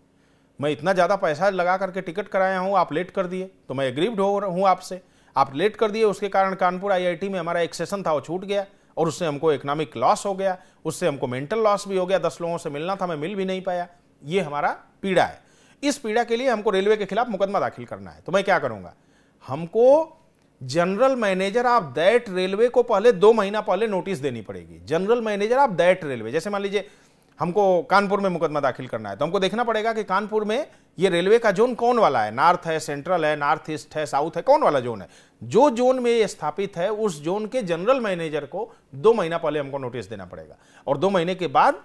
मैं इतना ज़्यादा पैसा लगा करके टिकट कराया हूँ आप लेट कर दिए तो मैं एग्रीव्ड हो रहा हूँ आपसे आप लेट कर दिए उसके कारण कानपुर आईआईटी में हमारा एक सेशन था वो छूट गया और उससे हमको इकोनॉमिक लॉस हो गया उससे हमको मेंटल लॉस भी हो गया दस लोगों से मिलना था मैं मिल भी नहीं पाया ये हमारा पीड़ा है इस पीड़ा के लिए हमको रेलवे के खिलाफ मुकदमा दाखिल करना है तो मैं क्या करूँगा हमको general manager of that railway को पहले दो महीना पहले नोटिस देनी पड़ेगी general manager of that railway जैसे मान लीजिए हमको कानपुर में मुकदमा दाखिल करना है तो हमको देखना पड़ेगा कि कानपुर में ये रेलवे का जोन कौन वाला है नॉर्थ है सेंट्रल है नॉर्थ ईस्ट है साउथ है कौन वाला जोन है जो जोन में ये स्थापित है उस जोन के जनरल मैनेजर को दो महीना पहले हमको नोटिस देना पड़ेगा और दो महीने के बाद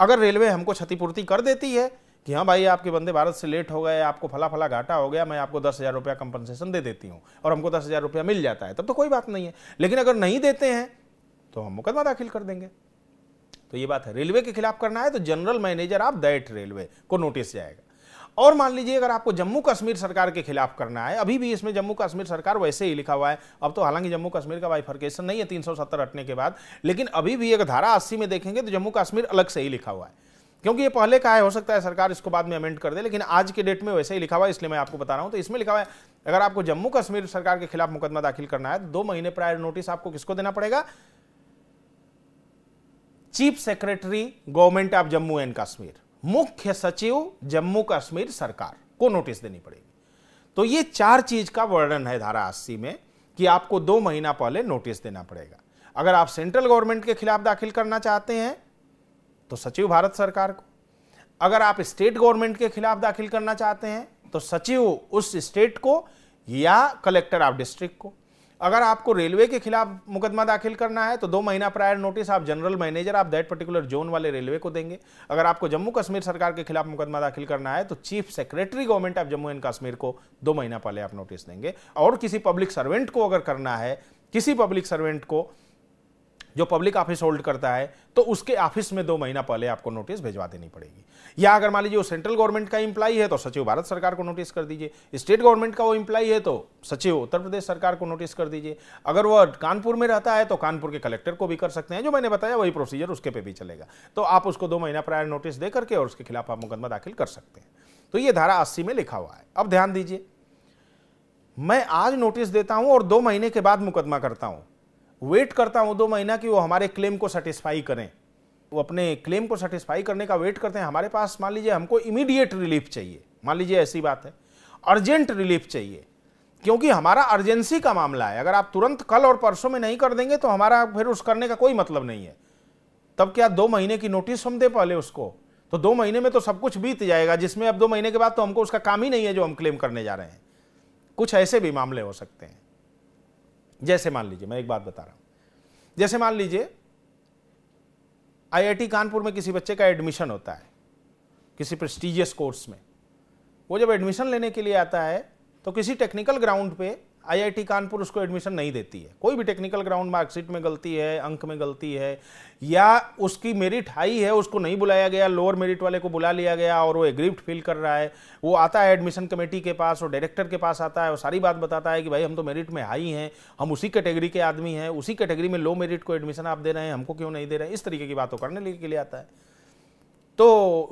अगर रेलवे हमको क्षतिपूर्ति कर देती है कि हाँ भाई आपके बंदे भारत से लेट हो गए आपको फला फला घाटा हो गया मैं आपको दस हज़ार रुपया कंपनसेशन दे देती हूँ और हमको दस हज़ार रुपया मिल जाता है तब तो कोई बात नहीं है लेकिन अगर नहीं देते हैं तो हम मुकदमा दाखिल कर देंगे तो ये बात है रेलवे के खिलाफ करना है तो general manager of that railway को नोटिस जाएगा और मान लीजिए अगर आपको जम्मू कश्मीर सरकार के खिलाफ करना है अभी भी इसमें जम्मू कश्मीर सरकार वैसे ही लिखा हुआ है अब तो हालांकि जम्मू कश्मीर का बाइफर्केशन नहीं है 370 हटने के बाद लेकिन अभी भी अगर धारा 80 में देखेंगे तो जम्मू कश्मीर अलग से ही लिखा हुआ है क्योंकि ये पहले का है हो सकता है सरकार इसको बाद में अमेंड कर दे लेकिन आज के डेट में वैसे ही लिखा हुआ है इसलिए मैं आपको बता रहा हूँ तो इसमें लिखा हुआ है अगर आपको जम्मू कश्मीर सरकार के खिलाफ मुकदमा दाखिल करना है तो दो महीने प्रायर नोटिस आपको किसको देना पड़ेगा chief secretary government of Jammu and Kashmir मुख्य सचिव जम्मू कश्मीर सरकार को नोटिस देनी पड़ेगी तो ये चार चीज का वर्णन है धारा अस्सी में कि आपको दो महीना पहले नोटिस देना पड़ेगा अगर आप सेंट्रल गवर्नमेंट के खिलाफ दाखिल करना चाहते हैं तो सचिव भारत सरकार को अगर आप स्टेट गवर्नमेंट के खिलाफ दाखिल करना चाहते हैं तो सचिव उस स्टेट को या कलेक्टर ऑफ डिस्ट्रिक्ट को अगर आपको रेलवे के खिलाफ मुकदमा दाखिल करना है तो दो महीना प्रायर नोटिस आप जनरल मैनेजर आप दैट पर्टिकुलर जोन वाले रेलवे को देंगे अगर आपको जम्मू कश्मीर सरकार के खिलाफ मुकदमा दाखिल करना है तो chief secretary government of Jammu and Kashmir को दो महीना पहले आप नोटिस देंगे और किसी पब्लिक सर्वेंट को अगर करना है किसी पब्लिक सर्वेंट को जो पब्लिक ऑफिस होल्ड करता है तो उसके ऑफिस में दो महीना पहले आपको नोटिस भिजवा देनी पड़ेगी या अगर मान लीजिए वो सेंट्रल गवर्नमेंट का इंप्लाई है तो सचिव भारत सरकार को नोटिस कर दीजिए स्टेट गवर्नमेंट का वो इंप्लाई है तो सचिव उत्तर प्रदेश सरकार को नोटिस कर दीजिए अगर वह कानपुर में रहता है तो कानपुर के कलेक्टर को भी कर सकते हैं जो मैंने बताया वही प्रोसीजर उसके पे भी चलेगा तो आप उसको दो महीना प्रायर नोटिस दे करके और उसके खिलाफ आप मुकदमा दाखिल कर सकते हैं तो ये धारा अस्सी में लिखा हुआ है अब ध्यान दीजिए मैं आज नोटिस देता हूं और दो महीने के बाद मुकदमा करता हूं वेट करता हूं दो महीना कि वो हमारे क्लेम को सेटिस्फाई करें वो अपने क्लेम को सेटिस्फाई करने का वेट करते हैं हमारे पास मान लीजिए हमको इमीडिएट रिलीफ चाहिए मान लीजिए ऐसी बात है अर्जेंट रिलीफ चाहिए क्योंकि हमारा अर्जेंसी का मामला है अगर आप तुरंत कल और परसों में नहीं कर देंगे तो हमारा फिर उस करने का कोई मतलब नहीं है तब क्या दो महीने की नोटिस हम दे पहले उसको तो दो महीने में तो सब कुछ बीत जाएगा जिसमें अब दो महीने के बाद तो हमको उसका काम ही नहीं है जो हम क्लेम करने जा रहे हैं कुछ ऐसे भी मामले हो सकते हैं जैसे मान लीजिए मैं एक बात बता रहा हूं जैसे मान लीजिए आईआईटी कानपुर में किसी बच्चे का एडमिशन होता है किसी प्रेस्टिजियस कोर्स में वो जब एडमिशन लेने के लिए आता है तो किसी टेक्निकल ग्राउंड पे आईआईटी कानपुर उसको एडमिशन नहीं देती है कोई भी टेक्निकल ग्राउंड मार्कशीट में गलती है अंक में गलती है या उसकी मेरिट हाई है उसको नहीं बुलाया गया लोअर मेरिट वाले को बुला लिया गया और वो एग्रीव्ड फील कर रहा है वो आता है एडमिशन कमेटी के पास और डायरेक्टर के पास आता है और सारी बात बताता है कि भाई हम तो मेरिट में हाई हैं हम उसी कैटेगरी के आदमी हैं उसी कैटेगरी में लो मेरिट को एडमिशन आप दे रहे हैं हमको क्यों नहीं दे रहे हैं इस तरीके की बातों करने के लिए आता है तो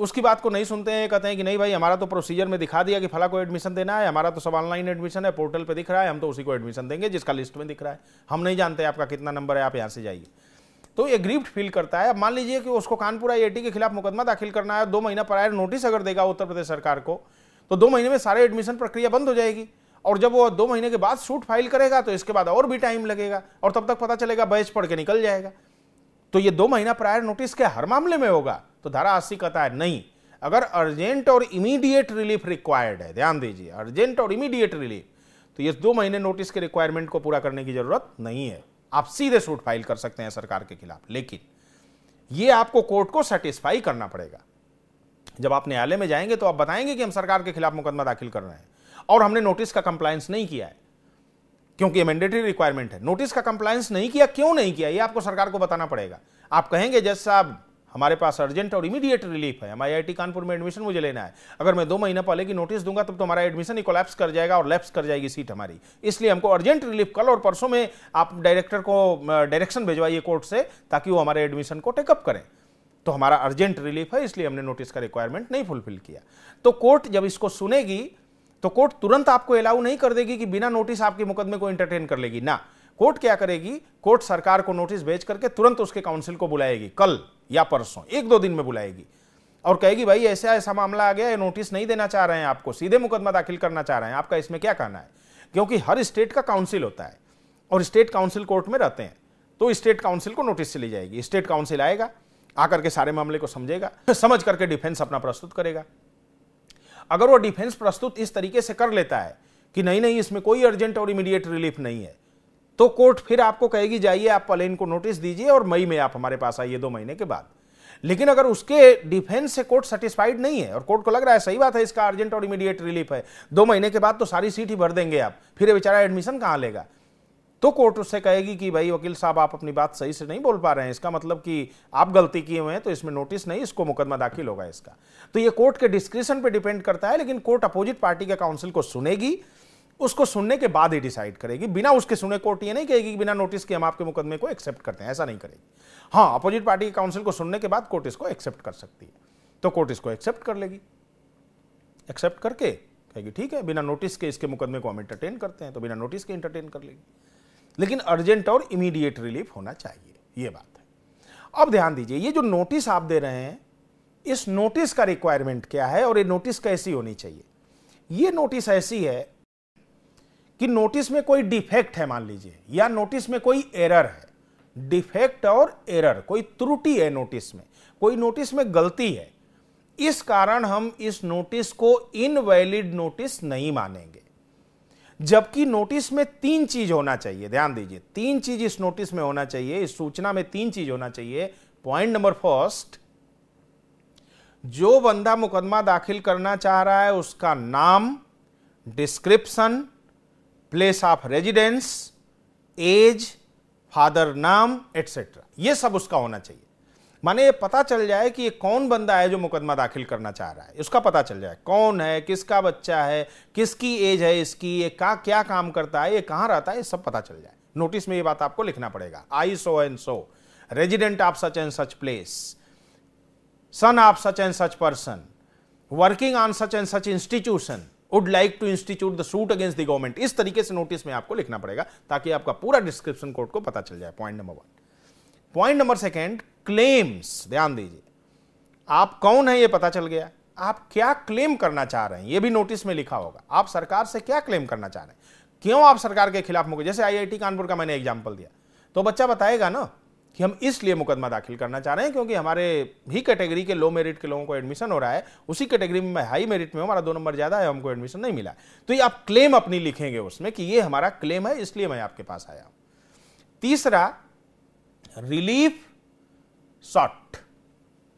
उसकी बात को नहीं सुनते हैं कहते हैं कि नहीं भाई हमारा तो प्रोसीजर में दिखा दिया कि फला को एडमिशन देना है हमारा तो सब ऑनलाइन एडमिशन है पोर्टल पे दिख रहा है हम तो उसी को एडमिशन देंगे जिसका लिस्ट में दिख रहा है हम नहीं जानते आपका कितना नंबर है आप यहाँ से जाइए तो ये ग्रीफ्ट फील करता है अब मान लीजिए कि उसको कानपुर ए के खिलाफ मुकदमा दाखिल करना है दो महीना प्रायर नोटिस अगर देगा उत्तर प्रदेश सरकार को तो दो महीने में सारे एडमिशन प्रक्रिया बंद हो जाएगी और जब वो दो महीने के बाद सूट फाइल करेगा तो इसके बाद और भी टाइम लगेगा और तब तक पता चलेगा बैच पढ़ के निकल जाएगा तो ये दो महीना प्रायर नोटिस के हर मामले में होगा तो धारा अस्सी कहता है नहीं अगर अर्जेंट और इमीडिएट रिलीफ रिक्वायर्ड है ध्यान दीजिए अर्जेंट और इमीडिएट रिलीफ तो ये दो महीने नोटिस के रिक्वायरमेंट को पूरा करने की जरूरत नहीं है आप सीधे सूट फाइल कर सकते हैं सरकार के खिलाफ लेकिन ये आपको कोर्ट को सेटिस्फाई करना पड़ेगा जब आप न्यायालय में जाएंगे तो आप बताएंगे कि हम सरकार के खिलाफ मुकदमा दाखिल कर रहे हैं और हमने नोटिस का कंप्लायंस नहीं किया है क्योंकि मैंडेटरी रिक्वायरमेंट है नोटिस का कंप्लायंस नहीं किया क्यों नहीं किया ये आपको सरकार को बताना पड़ेगा आप कहेंगे जज साहब हमारे पास अर्जेंट और इमीडिएट रिलीफ है हम आई कानपुर में एडमिशन मुझे लेना है अगर मैं दो महीना पहले की नोटिस दूंगा तब तो हमारा एडमिशन ही कोलैप्स कर जाएगा और लैप्स कर जाएगी सीट हमारी इसलिए हमको अर्जेंट रिलीफ कल और परसों में आप डायरेक्टर को डायरेक्शन भिजवाइए कोर्ट से ताकि वो हमारे एडमिशन को टेकअप करें तो हमारा अर्जेंट रिलीफ है इसलिए हमने नोटिस का रिक्वायरमेंट नहीं फुलफिल किया तो कोर्ट जब इसको सुनेगी तो कोर्ट तुरंत आपको अलाउ नहीं कर देगी कि बिना नोटिस आपके मुकदमे को इंटरटेन कर लेगी ना कोर्ट क्या करेगी कोर्ट सरकार को नोटिस भेज करके तुरंत उसके काउंसिल को बुलाएगी कल या परसों एक दो दिन में बुलाएगी और कहेगी भाई ऐसा ऐसा मामला आ गया नोटिस नहीं देना चाह रहे हैं आपको सीधे मुकदमा दाखिल करना चाह रहे हैं आपका इसमें क्या कहना है क्योंकि हर स्टेट का काउंसिल होता है और स्टेट काउंसिल कोर्ट में रहते हैं तो स्टेट काउंसिल को नोटिस चली जाएगी स्टेट काउंसिल आएगा आकर के सारे मामले को समझेगा समझ करके डिफेंस अपना प्रस्तुत करेगा अगर वो डिफेंस प्रस्तुत इस तरीके से कर लेता है कि नहीं नहीं इसमें कोई अर्जेंट और इमीडिएट रिलीफ नहीं है तो कोर्ट फिर आपको कहेगी जाइए आप पलेन को नोटिस दीजिए और मई में आप हमारे पास आइए दो महीने के बाद लेकिन अगर उसके डिफेंस से कोर्ट सेटिस्फाइड नहीं है और कोर्ट को लग रहा है सही बात है इसका अर्जेंट और इमीडिएट रिलीफ है दो महीने के बाद तो सारी सीट ही भर देंगे आप फिर बेचारा एडमिशन कहां लेगा तो कोर्ट उससे कहेगी कि भाई वकील साहब आप अपनी बात सही से नहीं बोल पा रहे हैं इसका मतलब कि आप गलती किए हुए हैं तो इसमें नोटिस नहीं इसको मुकदमा दाखिल होगा इसका तो ये कोर्ट के डिस्क्रिप्शन पे डिपेंड करता है लेकिन कोर्ट अपोजिट पार्टी के काउंसिल को सुनेगी उसको सुनने के बाद ही डिसाइड करेगी बिना उसके सुने कोर्ट ये नहीं कहेगी कि बिना नोटिस के हम आपके मुकदमे को एक्सेप्ट करते हैं ऐसा नहीं करेगी हाँ अपोजिट पार्टी के काउंसिल को सुनने के बाद कोर्ट इसको एक्सेप्ट कर सकती है तो कोर्ट इसको एक्सेप्ट कर लेगी एक्सेप्ट करके कहेगी ठीक है बिना नोटिस के इसके मुकदमे को हम इंटरटेन करते हैं तो बिना नोटिस के इंटरटेन कर लेगी लेकिन अर्जेंट और इमीडिएट रिलीफ होना चाहिए ये बात है अब ध्यान दीजिए ये जो नोटिस आप दे रहे हैं इस नोटिस का रिक्वायरमेंट क्या है और ये नोटिस कैसी होनी चाहिए ये नोटिस ऐसी है कि नोटिस में कोई डिफेक्ट है मान लीजिए या नोटिस में कोई एरर है डिफेक्ट और एरर कोई त्रुटि है नोटिस में कोई नोटिस में गलती है इस कारण हम इस नोटिस को इनवैलिड नोटिस नहीं मानेंगे जबकि नोटिस में तीन चीज होना चाहिए ध्यान दीजिए तीन चीज इस नोटिस में होना चाहिए इस सूचना में तीन चीज होना चाहिए पॉइंट नंबर फर्स्ट जो बंदा मुकदमा दाखिल करना चाह रहा है उसका नाम description place of residence as father name etcetera ये सब उसका होना चाहिए माने ये पता चल जाए कि ये कौन बंदा है जो मुकदमा दाखिल करना चाह रहा है उसका पता चल जाए कौन है किसका बच्चा है किसकी एज है इसकी ये का क्या काम करता है ये कहाँ रहता है ये सब पता चल जाए नोटिस में ये बात आपको लिखना पड़ेगा I so and so resident of such and such place son of such and such person working on such and such institution would like to institute the suit against the government इस तरीके से नोटिस में आपको लिखना पड़ेगा ताकि आपका पूरा डिस्क्रिप्शन कोर्ट को पता चल जाए point number one point number second claims ध्यान दीजिए आप कौन है यह पता चल गया आप क्या क्लेम करना चाह रहे हैं यह भी नोटिस में लिखा होगा आप सरकार से क्या क्लेम करना चाह रहे हैं क्यों आप सरकार के खिलाफ मुकदमे जैसे आईआईटी कानपुर का मैंने एग्जाम्पल दिया तो बच्चा बताएगा ना कि हम इसलिए मुकदमा दाखिल करना चाह रहे हैं क्योंकि हमारे ही कैटेगरी के लो मेरिट के लोगों को एडमिशन हो रहा है उसी कैटेगरी में हाई मेरिट में हमारा दो नंबर ज़्यादा है हमको एडमिशन नहीं मिला तो ये आप क्लेम अपनी लिखेंगे उसमें कि ये हमारा क्लेम है इसलिए मैं आपके पास आया तीसरा रिलीफ शॉर्ट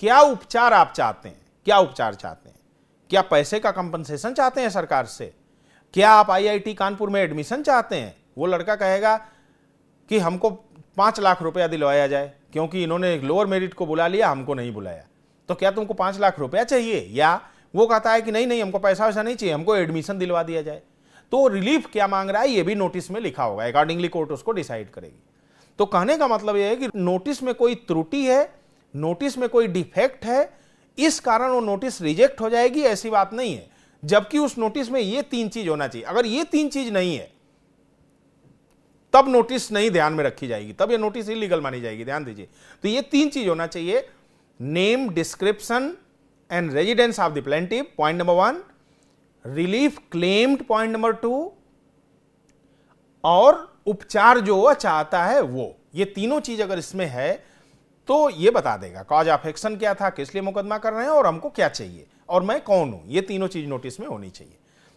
क्या उपचार आप चाहते हैं क्या उपचार चाहते हैं क्या पैसे का कंपनसेशन चाहते हैं सरकार से क्या आप आईआईटी कानपुर में एडमिशन चाहते हैं वो लड़का कहेगा कि हमको पाँच लाख रुपया दिलवाया जाए क्योंकि इन्होंने लोअर मेरिट को बुला लिया हमको नहीं बुलाया तो क्या तुमको पाँच लाख रुपया चाहिए या वो कहता है कि नहीं नहीं हमको पैसा वैसा नहीं चाहिए हमको एडमिशन दिलवा दिया जाए तो रिलीफ क्या मांग रहा है ये भी नोटिस में लिखा होगा अकॉर्डिंगली कोर्ट उसको डिसाइड करेगी तो कहने का मतलब यह है कि नोटिस में कोई त्रुटि है नोटिस में कोई डिफेक्ट है इस कारण वो नोटिस रिजेक्ट हो जाएगी ऐसी बात नहीं है जबकि उस नोटिस में ये तीन चीज होना चाहिए अगर ये तीन चीज नहीं है तब नोटिस नहीं ध्यान में रखी जाएगी तब ये नोटिस इलीगल मानी जाएगी ध्यान दीजिए तो ये तीन चीज होना चाहिए name description and residence of the plaintiff point number one relief claimed point number two और उपचार जो वह चाहता है वो ये तीनों चीज अगर इसमें है तो ये बता देगा कॉज ऑफ एक्शन क्या था किस लिए मुकदमा कर रहे हैं और हमको क्या चाहिए और मैं कौन हूं ये तीनों चीज नोटिस में होनी चाहिए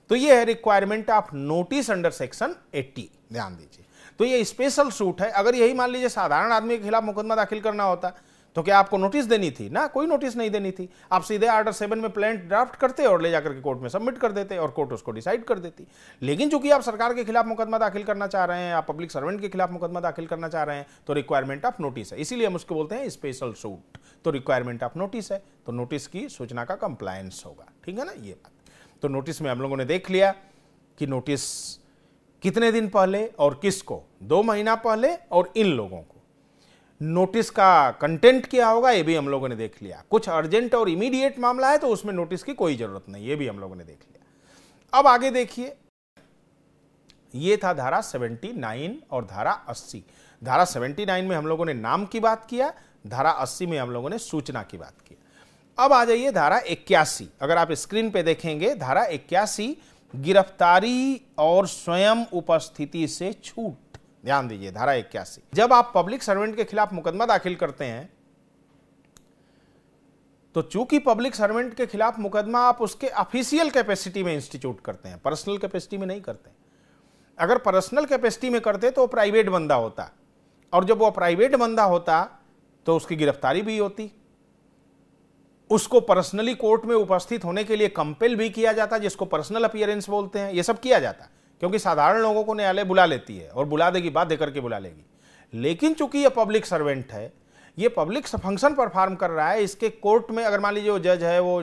तो ये है requirement of notice under section 80 ध्यान दीजिए तो ये स्पेशल सूट है अगर यही मान लीजिए साधारण आदमी के खिलाफ मुकदमा दाखिल करना होता तो क्या आपको नोटिस देनी थी ना कोई नोटिस नहीं देनी थी आप सीधे आर्डर सेवन में प्लान ड्राफ्ट करते और ले जाकर के कोर्ट में सबमिट कर देते और कोर्ट उसको डिसाइड कर देती लेकिन चूंकि आप सरकार के खिलाफ मुकदमा दाखिल करना चाह रहे हैं आप पब्लिक सर्वेंट के खिलाफ मुकदमा दाखिल करना चाह रहे हैं तो रिक्वायरमेंट ऑफ नोटिस है इसीलिए हम उसको बोलते हैं स्पेशल सूट तो रिक्वायरमेंट ऑफ नोटिस है तो नोटिस की सूचना का कंप्लायंस होगा ठीक है ना ये बात तो नोटिस में हम लोगों ने देख लिया कि नोटिस कितने दिन पहले और किसको दो महीना पहले और इन लोगों को नोटिस का कंटेंट क्या होगा ये भी हम लोगों ने देख लिया कुछ अर्जेंट और इमीडिएट मामला है तो उसमें नोटिस की कोई ज़रूरत नहीं ये भी हम लोगों ने देख लिया अब आगे देखिए ये था धारा 79 और धारा 80 धारा 79 में हम लोगों ने नाम की बात किया धारा 80 में हम लोगों ने सूचना की बात की अब आ जाइए धारा इक्यासी अगर आप स्क्रीन पे देखेंगे धारा इक्यासी गिरफ्तारी और स्वयं उपस्थिति से छूट ध्यान दीजिए धारा इक्यासी जब आप पब्लिक सर्वेंट के खिलाफ मुकदमा दाखिल करते हैं तो चूंकि पब्लिक सर्वेंट के खिलाफ मुकदमा आप उसके ऑफिशियल कैपेसिटी में इंस्टीट्यूट करते हैं पर्सनल कैपेसिटी में नहीं करते अगर पर्सनल कैपेसिटी में करते तो वो प्राइवेट बंदा होता और जब वो प्राइवेट बंदा होता तो उसकी गिरफ्तारी भी होती उसको पर्सनली कोर्ट में उपस्थित होने के लिए कंपेल भी किया जाता है जिसको पर्सनल अपियरेंस बोलते हैं ये सब किया जाता है क्योंकि साधारण लोगों को न्यायालय बुला लेती है और बुला देगी बात देकर के बुला लेगी लेकिन चूंकि ये पब्लिक सर्वेंट है ये पब्लिक फंक्शन परफॉर्म कर रहा है इसके कोर्ट में अगर मान लीजिए वो जज है वो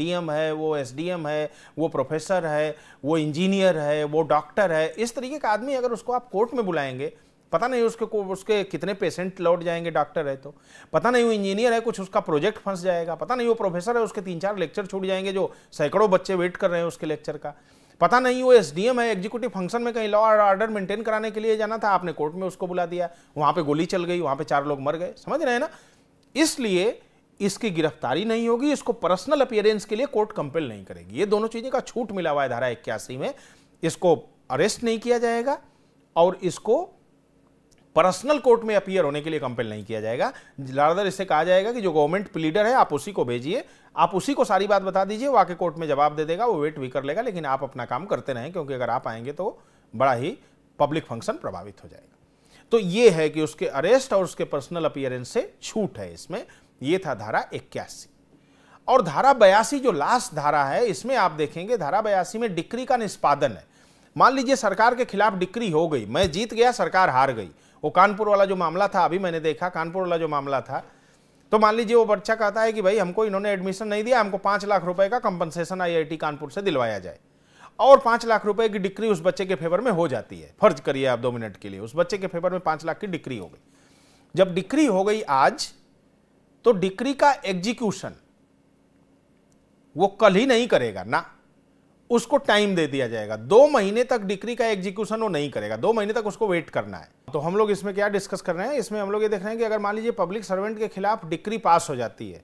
डीएम है वो एसडीएम है वो प्रोफेसर है वो इंजीनियर है वो डॉक्टर है इस तरीके का आदमी अगर उसको आप कोर्ट में बुलाएंगे पता नहीं उसके को उसके कितने पेशेंट लौट जाएंगे डॉक्टर है तो पता नहीं वो इंजीनियर है कुछ उसका प्रोजेक्ट फंस जाएगा पता नहीं वो प्रोफेसर है उसके तीन चार लेक्चर छूट जाएंगे जो सैकड़ों बच्चे वेट कर रहे हैं उसके लेक्चर का पता नहीं वो एस है एग्जीक्यूटिव फंक्शन में कहीं लॉ ऑर्डर मेंटेन कराने के लिए जाना था आपने कोर्ट में उसको बुला दिया वहाँ पे गोली चल गई वहाँ पे चार लोग मर गए समझ रहे हैं ना इसलिए इसकी गिरफ्तारी नहीं होगी इसको पर्सनल अपियरेंस के लिए कोर्ट कंपेल नहीं करेगी ये दोनों चीज़ें का छूट मिला हुआ है धारा इक्यासी में इसको अरेस्ट नहीं किया जाएगा और इसको पर्सनल कोर्ट में अपियर होने के लिए कंपेल नहीं किया जाएगा लादर इससे कहा जाएगा कि जो गवर्नमेंट प्लीडर है आप उसी को भेजिए आप उसी को सारी बात बता दीजिए वो आके कोर्ट में जवाब दे देगा वो वेट भी कर लेगा लेकिन आप अपना काम करते रहें क्योंकि अगर आप आएंगे तो बड़ा ही पब्लिक फंक्शन प्रभावित हो जाएगा तो ये है कि उसके अरेस्ट और उसके पर्सनल अपियरेंस से छूट है इसमें ये था धारा इक्यासी और धारा बयासी जो लास्ट धारा है इसमें आप देखेंगे धारा बयासी में डिक्री का निष्पादन है मान लीजिए सरकार के खिलाफ डिक्री हो गई मैं जीत गया सरकार हार गई वो कानपुर वाला जो मामला था अभी मैंने देखा कानपुर वाला जो मामला था तो मान लीजिए वो बच्चा कहता है कि भाई हमको इन्होंने एडमिशन नहीं दिया हमको पांच लाख रुपए का कंपनसेशन आईआईटी कानपुर से दिलवाया जाए और पांच लाख रुपए की डिक्री उस बच्चे के फेवर में हो जाती है फर्ज करिए आप दो मिनट के लिए उस बच्चे के फेवर में पांच लाख की डिक्री हो गई जब डिक्री हो गई आज तो डिक्री का एग्जीक्यूशन वो कल ही नहीं करेगा ना उसको टाइम दे दिया जाएगा दो महीने तक डिक्री का एग्जीक्यूशन वो नहीं करेगा दो महीने तक उसको वेट करना है तो हम लोग इसमें क्या डिस्कस कर रहे हैं इसमें हम लोग ये देख रहे हैं कि अगर मान लीजिए पब्लिक सर्वेंट के खिलाफ डिक्री पास हो जाती है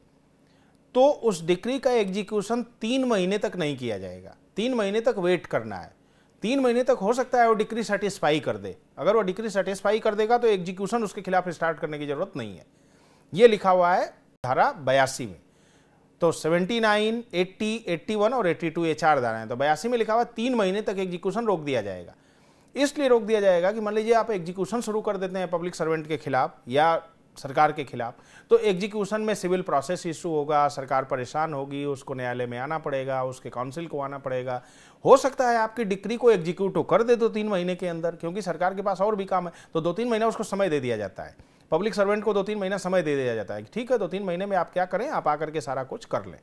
तो उस डिक्री का एग्जीक्यूशन तीन महीने तक नहीं किया जाएगा तीन महीने तक वेट करना है तीन महीने तक हो सकता है वो डिक्री सेटिस्फाई कर दे अगर वो डिक्री सेटिस्फाई कर देगा तो एग्जीक्यूशन उसके खिलाफ स्टार्ट करने की जरूरत नहीं है ये लिखा हुआ है धारा बयासी में तो 79, 80, 81 और 82 ये चार धाराएं तो बयासी में लिखा हुआ तीन महीने तक एग्जीक्यूशन रोक दिया जाएगा इसलिए रोक दिया जाएगा कि मान लीजिए आप एग्जीक्यूशन शुरू कर देते हैं पब्लिक सर्वेंट के खिलाफ या सरकार के खिलाफ तो एग्जीक्यूशन में सिविल प्रोसेस इशू होगा सरकार परेशान होगी उसको न्यायालय में आना पड़ेगा उसके काउंसिल को आना पड़ेगा हो सकता है आपकी डिक्री को एग्जीक्यूट तो कर दे दो तीन महीने के अंदर क्योंकि सरकार के पास और भी काम है तो दो तीन महीना उसको समय दे दिया जाता है पब्लिक सर्वेंट को दो तीन महीना समय दे दिया जाता है ठीक है दो तीन महीने में आप क्या करें आप आकर के सारा कुछ कर लें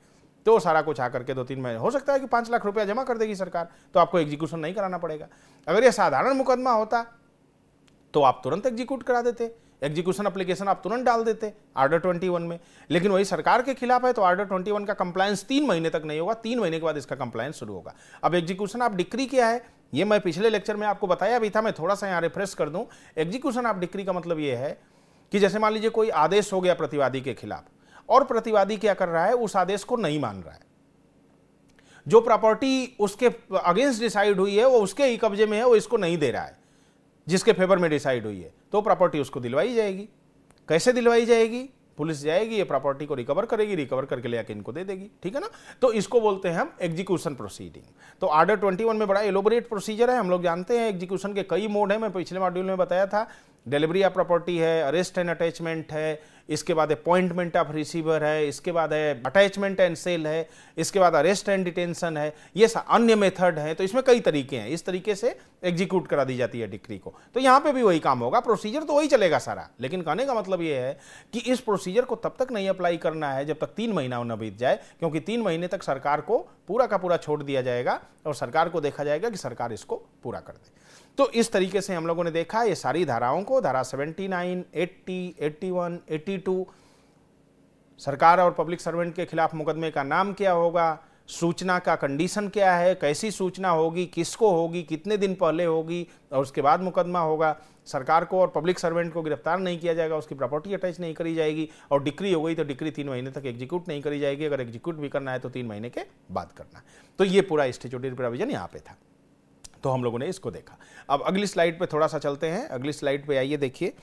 तो सारा कुछ आकर के दो तीन महीने हो सकता है कि पाँच लाख रुपया जमा कर देगी सरकार तो आपको एग्जीक्यूशन नहीं कराना पड़ेगा अगर यह साधारण मुकदमा होता तो आप तुरंत एग्जीक्यूट करा देते एग्जीक्यूशन अप्लीकेशन आप तुरंत डाल देते आर्डर 21 में लेकिन वही सरकार के खिलाफ है तो आर्डर 21 का कंप्लायंस तीन महीने तक नहीं होगा तीन महीने के बाद इसका कंप्लायंस शुरू होगा अब एग्जीक्यूशन आप डिक्री क्या है ये मैं पिछले लेक्चर में आपको बताया भी था मैं थोड़ा सा यहाँ रिफ्रेश कर दूँ एग्जीक्यूशन आप डिक्री का मतलब ये है कि जैसे मान लीजिए कोई आदेश हो गया प्रतिवादी के खिलाफ और प्रतिवादी क्या कर रहा है उस आदेश को नहीं मान रहा है जो प्रॉपर्टी उसके अगेंस्ट डिसाइड हुई है वो उसके ही कब्जे में है वो इसको नहीं दे रहा है जिसके फेवर में डिसाइड हुई है तो प्रॉपर्टी उसको दिलवाई जाएगी कैसे दिलवाई जाएगी पुलिस जाएगी ये प्रॉपर्टी को रिकवर करेगी रिकवर करके लेकर इनको दे देगी ठीक है ना तो इसको बोलते हैं हम एग्जीक्यूशन प्रोसीडिंग तो आर्डर 21 में बड़ा एलोबरेट प्रोसीजर है हम लोग जानते हैं एग्जीक्यूशन के कई मोड है मैं पिछले मॉड्यूल में बताया था डिलीवरी ऑफ प्रॉपर्टी है अरेस्ट एंड अटैचमेंट है इसके बाद अपॉइंटमेंट ऑफ रिसीवर है इसके बाद है अटैचमेंट एंड सेल है इसके बाद अरेस्ट एंड डिटेंशन है ये अन्य मेथड है तो इसमें कई तरीके हैं इस तरीके से एग्जीक्यूट करा दी जाती है डिक्री को तो यहाँ पे भी वही काम होगा प्रोसीजर तो वही चलेगा सारा लेकिन कहने का मतलब ये है कि इस प्रोसीजर को तब तक नहीं अप्लाई करना है जब तक तीन महीना न बीत जाए क्योंकि तीन महीने तक सरकार को पूरा का पूरा छोड़ दिया जाएगा और सरकार को देखा जाएगा कि सरकार इसको पूरा कर दे तो इस तरीके से हम लोगों ने देखा ये सारी धाराओं को धारा 79, 80, 81, 82 सरकार और पब्लिक सर्वेंट के खिलाफ मुकदमे का नाम क्या होगा सूचना का कंडीशन क्या है कैसी सूचना होगी किसको होगी कितने दिन पहले होगी और उसके बाद मुकदमा होगा सरकार को और पब्लिक सर्वेंट को गिरफ्तार नहीं किया जाएगा उसकी प्रॉपर्टी अटैच नहीं करी जाएगी और डिक्री हो गई तो डिक्री तीन महीने तक एग्जीक्यूट नहीं करी जाएगी अगर एग्जीक्यूट भी करना है तो तीन महीने के बाद करना तो ये पूरा स्टेचुटरी प्रोविजन यहाँ पे था तो हम लोगों ने इसको देखा अब अगली स्लाइड पे थोड़ा सा चलते हैं अगली स्लाइड पे आइए देखिए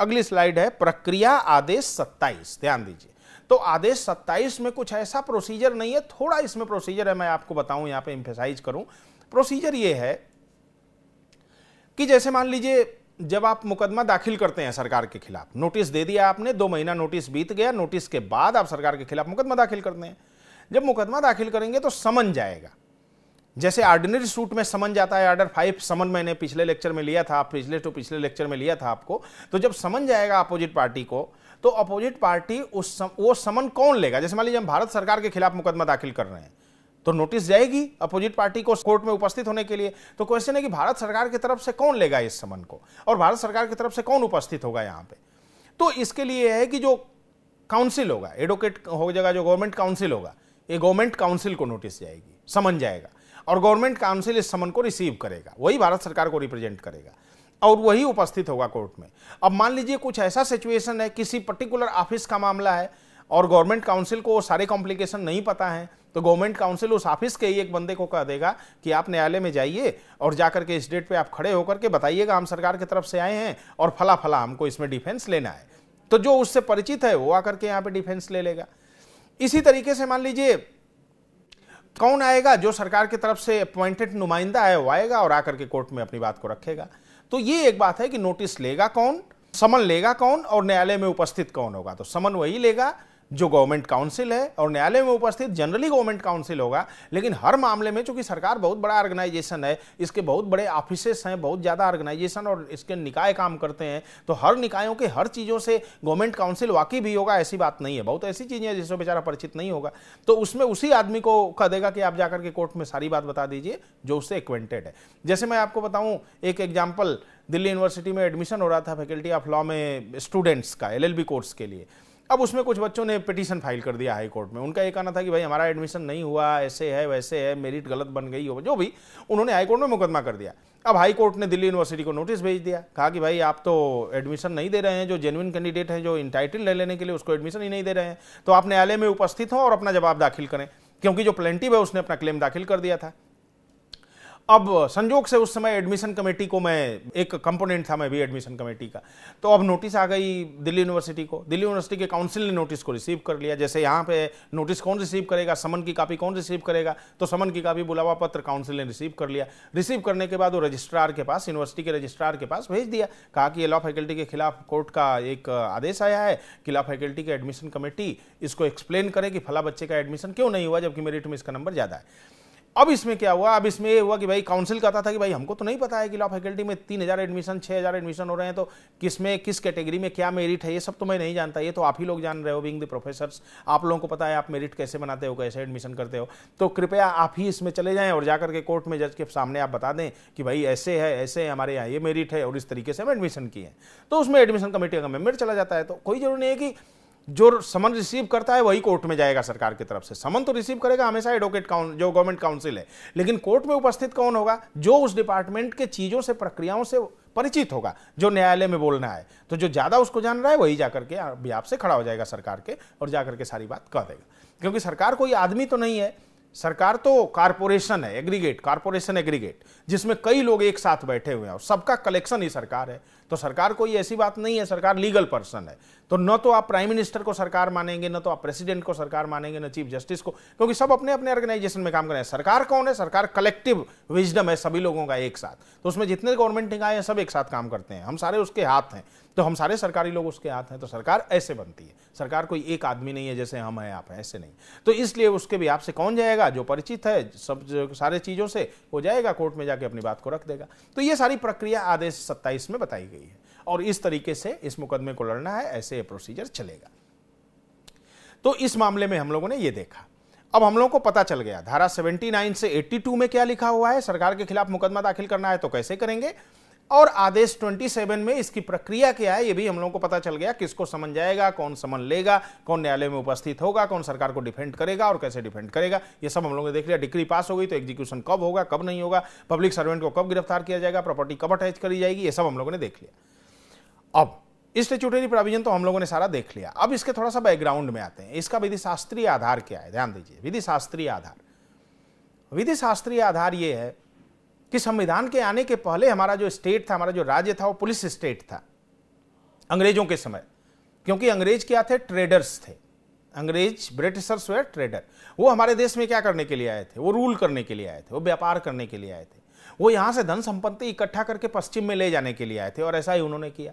अगली स्लाइड है प्रक्रिया आदेश 27 ध्यान दीजिए तो आदेश 27 में कुछ ऐसा प्रोसीजर नहीं है थोड़ा इसमें प्रोसीजर है मैं आपको बताऊं यहां पे इम्फेसाइज करूं प्रोसीजर यह है कि जैसे मान लीजिए जब आप मुकदमा दाखिल करते हैं सरकार के खिलाफ नोटिस दे दिया आपने दो महीना नोटिस बीत गया नोटिस के बाद आप सरकार के खिलाफ मुकदमा दाखिल करते हैं जब मुकदमा दाखिल करेंगे तो समन जाएगा जैसे ऑर्डिनरी सूट में समन जाता है ऑर्डर फाइव समन मैंने पिछले लेक्चर में लिया था पिछले टू पिछले लेक्चर में लिया था आपको तो जब समन जाएगा अपोजिट पार्टी को तो अपोजिट पार्टी उस सम, वो समन कौन लेगा जैसे मान लीजिए हम भारत सरकार के खिलाफ मुकदमा दाखिल कर रहे हैं तो नोटिस जाएगी अपोजिट पार्टी को कोर्ट में उपस्थित होने के लिए तो क्वेश्चन है कि भारत सरकार की तरफ से कौन लेगा इस समन को और भारत सरकार की तरफ से कौन उपस्थित होगा यहाँ पे तो इसके लिए है कि जो काउंसिल होगा एडवोकेट हो जाएगा जो गवर्नमेंट काउंसिल होगा ये गवर्नमेंट काउंसिल को नोटिस जाएगी समन जाएगा और गवर्नमेंट काउंसिल इस समन को रिसीव करेगा वही भारत सरकार को रिप्रेजेंट करेगा और वही उपस्थित होगा कोर्ट में अब मान लीजिए कुछ ऐसा सिचुएशन है किसी पर्टिकुलर ऑफिस का मामला है और गवर्नमेंट काउंसिल को सारे कॉम्प्लिकेशन नहीं पता है तो गवर्नमेंट काउंसिल उस ऑफिस के ही एक बंदे को कह देगा कि आप न्यायालय में जाइए और जाकर के इस डेट पे आप खड़े होकर के बताइएगा हम सरकार की तरफ से आए हैं और फला फला हमको इसमें डिफेंस लेना है तो जो उससे परिचित है वो आकर के यहाँ पे डिफेंस ले लेगा इसी तरीके से मान लीजिए कौन आएगा जो सरकार की तरफ से अपॉइंटेड नुमाइंदा है वो आएगा और आकर के कोर्ट में अपनी बात को रखेगा तो ये एक बात है कि नोटिस लेगा कौन समन लेगा कौन और न्यायालय में उपस्थित कौन होगा तो समन वही लेगा जो गवर्नमेंट काउंसिल है और न्यायालय में उपस्थित जनरली गवर्नमेंट काउंसिल होगा लेकिन हर मामले में चूंकि सरकार बहुत बड़ा ऑर्गेनाइजेशन है इसके बहुत बड़े ऑफिसेस हैं बहुत ज़्यादा ऑर्गेनाइजेशन और इसके निकाय काम करते हैं तो हर निकायों के हर चीज़ों से गवर्नमेंट काउंसिल वाकई भी होगा ऐसी बात नहीं है बहुत ऐसी चीज़ें हैं जिससे बेचारा परिचित नहीं होगा तो उसमें उसी आदमी को कह देगा कि आप जाकर के कोर्ट में सारी बात बता दीजिए जो उससे एक्वेंटेड है जैसे मैं आपको बताऊँ एक एग्जाम्पल दिल्ली यूनिवर्सिटी में एडमिशन हो रहा था फैकल्टी ऑफ लॉ में स्टूडेंट्स का एलएलबी कोर्स के लिए अब उसमें कुछ बच्चों ने पिटीशन फाइल कर दिया हाई कोर्ट में उनका ये कहना था कि भाई हमारा एडमिशन नहीं हुआ ऐसे है वैसे है मेरिट गलत बन गई हो जो भी उन्होंने हाई कोर्ट में मुकदमा कर दिया अब हाई कोर्ट ने दिल्ली यूनिवर्सिटी को नोटिस भेज दिया कहा कि भाई आप तो एडमिशन नहीं दे रहे हैं जो जेनुइन कैंडिडेट हैं जो इंटाइटल ले लेने के लिए उसको एडमिशन ही नहीं दे रहे हैं तो आप न्यायालय में उपस्थित हों और अपना जवाब दाखिल करें क्योंकि जो प्लेंटिव है उसने अपना क्लेम दाखिल कर दिया था अब संजोग से उस समय एडमिशन कमेटी को मैं एक कंपोनेंट था मैं भी एडमिशन कमेटी का तो अब नोटिस आ गई दिल्ली यूनिवर्सिटी को दिल्ली यूनिवर्सिटी के काउंसिल ने नोटिस को रिसीव कर लिया जैसे यहाँ पे नोटिस कौन रिसीव करेगा समन की कापी कौन रिसीव करेगा तो समन की कापी बुलावा पत्र काउंसिल ने रिसीव कर लिया रिसीव करने के बाद वो रजिस्ट्रार के पास यूनिवर्सिटी के रजिस्ट्रार के पास भेज दिया कहा कि ये लॉ फैकल्टी के खिलाफ कोर्ट का एक आदेश आया है कि लॉ फैकल्टी के एडमिशन कमेटी इसको एक्सप्लेन करे कि फला बच्चे का एडमिशन क्यों नहीं हुआ जबकि मेरिट में इसका नंबर ज़्यादा है अब इसमें क्या हुआ अब इसमें ये हुआ कि भाई काउंसिल कहता था कि भाई हमको तो नहीं पता है कि लॉ फैकल्टी में तीन हज़ार एडमिशन छः हज़ार एडमिशन हो रहे हैं तो किस में किस कैटेगरी में क्या मेरिट है ये सब तो मैं नहीं जानता ये तो आप ही लोग जान रहे हो बिंग द प्रोफेसर आप लोगों को पता है आप मेरिट कैसे बनाते हो कैसे एडमिशन करते हो तो कृपया आप ही इसमें चले जाएँ और जाकर के कोर्ट में जज के सामने आप बता दें कि भाई ऐसे है ऐसे है हमारे यहाँ ये मेरिट है और इस तरीके से हम एडमिशन किए हैं तो उसमें एडमिशन कमेटी का मेम्बर चला जाता है तो कोई जरूरी नहीं है कि जो समन रिसीव करता है वही कोर्ट में जाएगा सरकार की तरफ से समन तो रिसीव करेगा हमेशा एडवोकेट काउंसिल जो गवर्नमेंट काउंसिल है लेकिन कोर्ट में उपस्थित कौन होगा जो उस डिपार्टमेंट के चीज़ों से प्रक्रियाओं से परिचित होगा जो न्यायालय में बोलना है तो जो ज़्यादा उसको जान रहा है वही जा करके अभी आपसे खड़ा हो जाएगा सरकार के और जा करके सारी बात कह देगा क्योंकि सरकार कोई आदमी तो नहीं है सरकार तो कारपोरेशन है एग्रीगेट कारपोरेशन एग्रीगेट जिसमें कई लोग एक साथ बैठे हुए हैं और सबका कलेक्शन ही सरकार है तो सरकार कोई ऐसी बात नहीं है सरकार लीगल पर्सन है तो न तो आप प्राइम मिनिस्टर को सरकार मानेंगे न तो आप प्रेसिडेंट को सरकार मानेंगे न चीफ जस्टिस को क्योंकि सब अपने अपने ऑर्गेनाइजेशन में काम कर रहे हैं सरकार कौन है सरकार कलेक्टिव विजडम है सभी लोगों का एक साथ तो उसमें जितने गवर्नमेंट निकाय हैं सब एक साथ काम करते हैं हम सारे उसके हाथ हैं तो हम सारे सरकारी लोग उसके हाथ हैं तो सरकार ऐसे बनती है सरकार कोई एक आदमी नहीं है जैसे हम हैं आप ऐसे नहीं तो इसलिए उसके भी आपसे कौन जाएगा जो परिचित है सब सारे चीज़ों से वो जाएगा कोर्ट में जाके अपनी बात को रख देगा तो ये सारी प्रक्रिया आदेश सत्ताईस में बताई गई गई है और इस तरीके से इस मुकदमे को लड़ना है ऐसे प्रोसीजर चलेगा तो इस मामले में हम लोगों ने यह देखा अब हम लोगों को पता चल गया धारा 79 से 82 में क्या लिखा हुआ है सरकार के खिलाफ मुकदमा दाखिल करना है तो कैसे करेंगे और आदेश 27 में इसकी प्रक्रिया क्या है ये भी हम लोगों को पता चल गया किसको समन जाएगा कौन समन लेगा कौन न्यायालय में उपस्थित होगा कौन सरकार को डिफेंड करेगा और कैसे डिफेंड करेगा ये सब हम लोगों ने देख लिया डिग्री पास हो गई तो एग्जीक्यूशन कब होगा कब नहीं होगा पब्लिक सर्वेंट को कब गिरफ्तार किया जाएगा प्रॉपर्टी कब अटैच करी जाएगी ये सब हम लोगों ने देख लिया अब स्टेचुटरी प्रोविजन तो हम लोगों ने सारा देख लिया अब इसके थोड़ा सा बैकग्राउंड में आते हैं इसका विधि शास्त्रीय आधार क्या है ध्यान दीजिए विधि शास्त्रीय आधार विधि शास्त्रीय आधार ये है कि संविधान के आने के पहले हमारा जो स्टेट था हमारा जो राज्य था वो पुलिस स्टेट था अंग्रेजों के समय क्योंकि अंग्रेज क्या थे ट्रेडर्स थे अंग्रेज ब्रिटिशर्स वे ट्रेडर वो हमारे देश में क्या करने के लिए आए थे वो रूल करने के लिए आए थे वो व्यापार करने के लिए आए थे वो यहाँ से धन संपत्ति इकट्ठा करके पश्चिम में ले जाने के लिए आए थे और ऐसा ही उन्होंने किया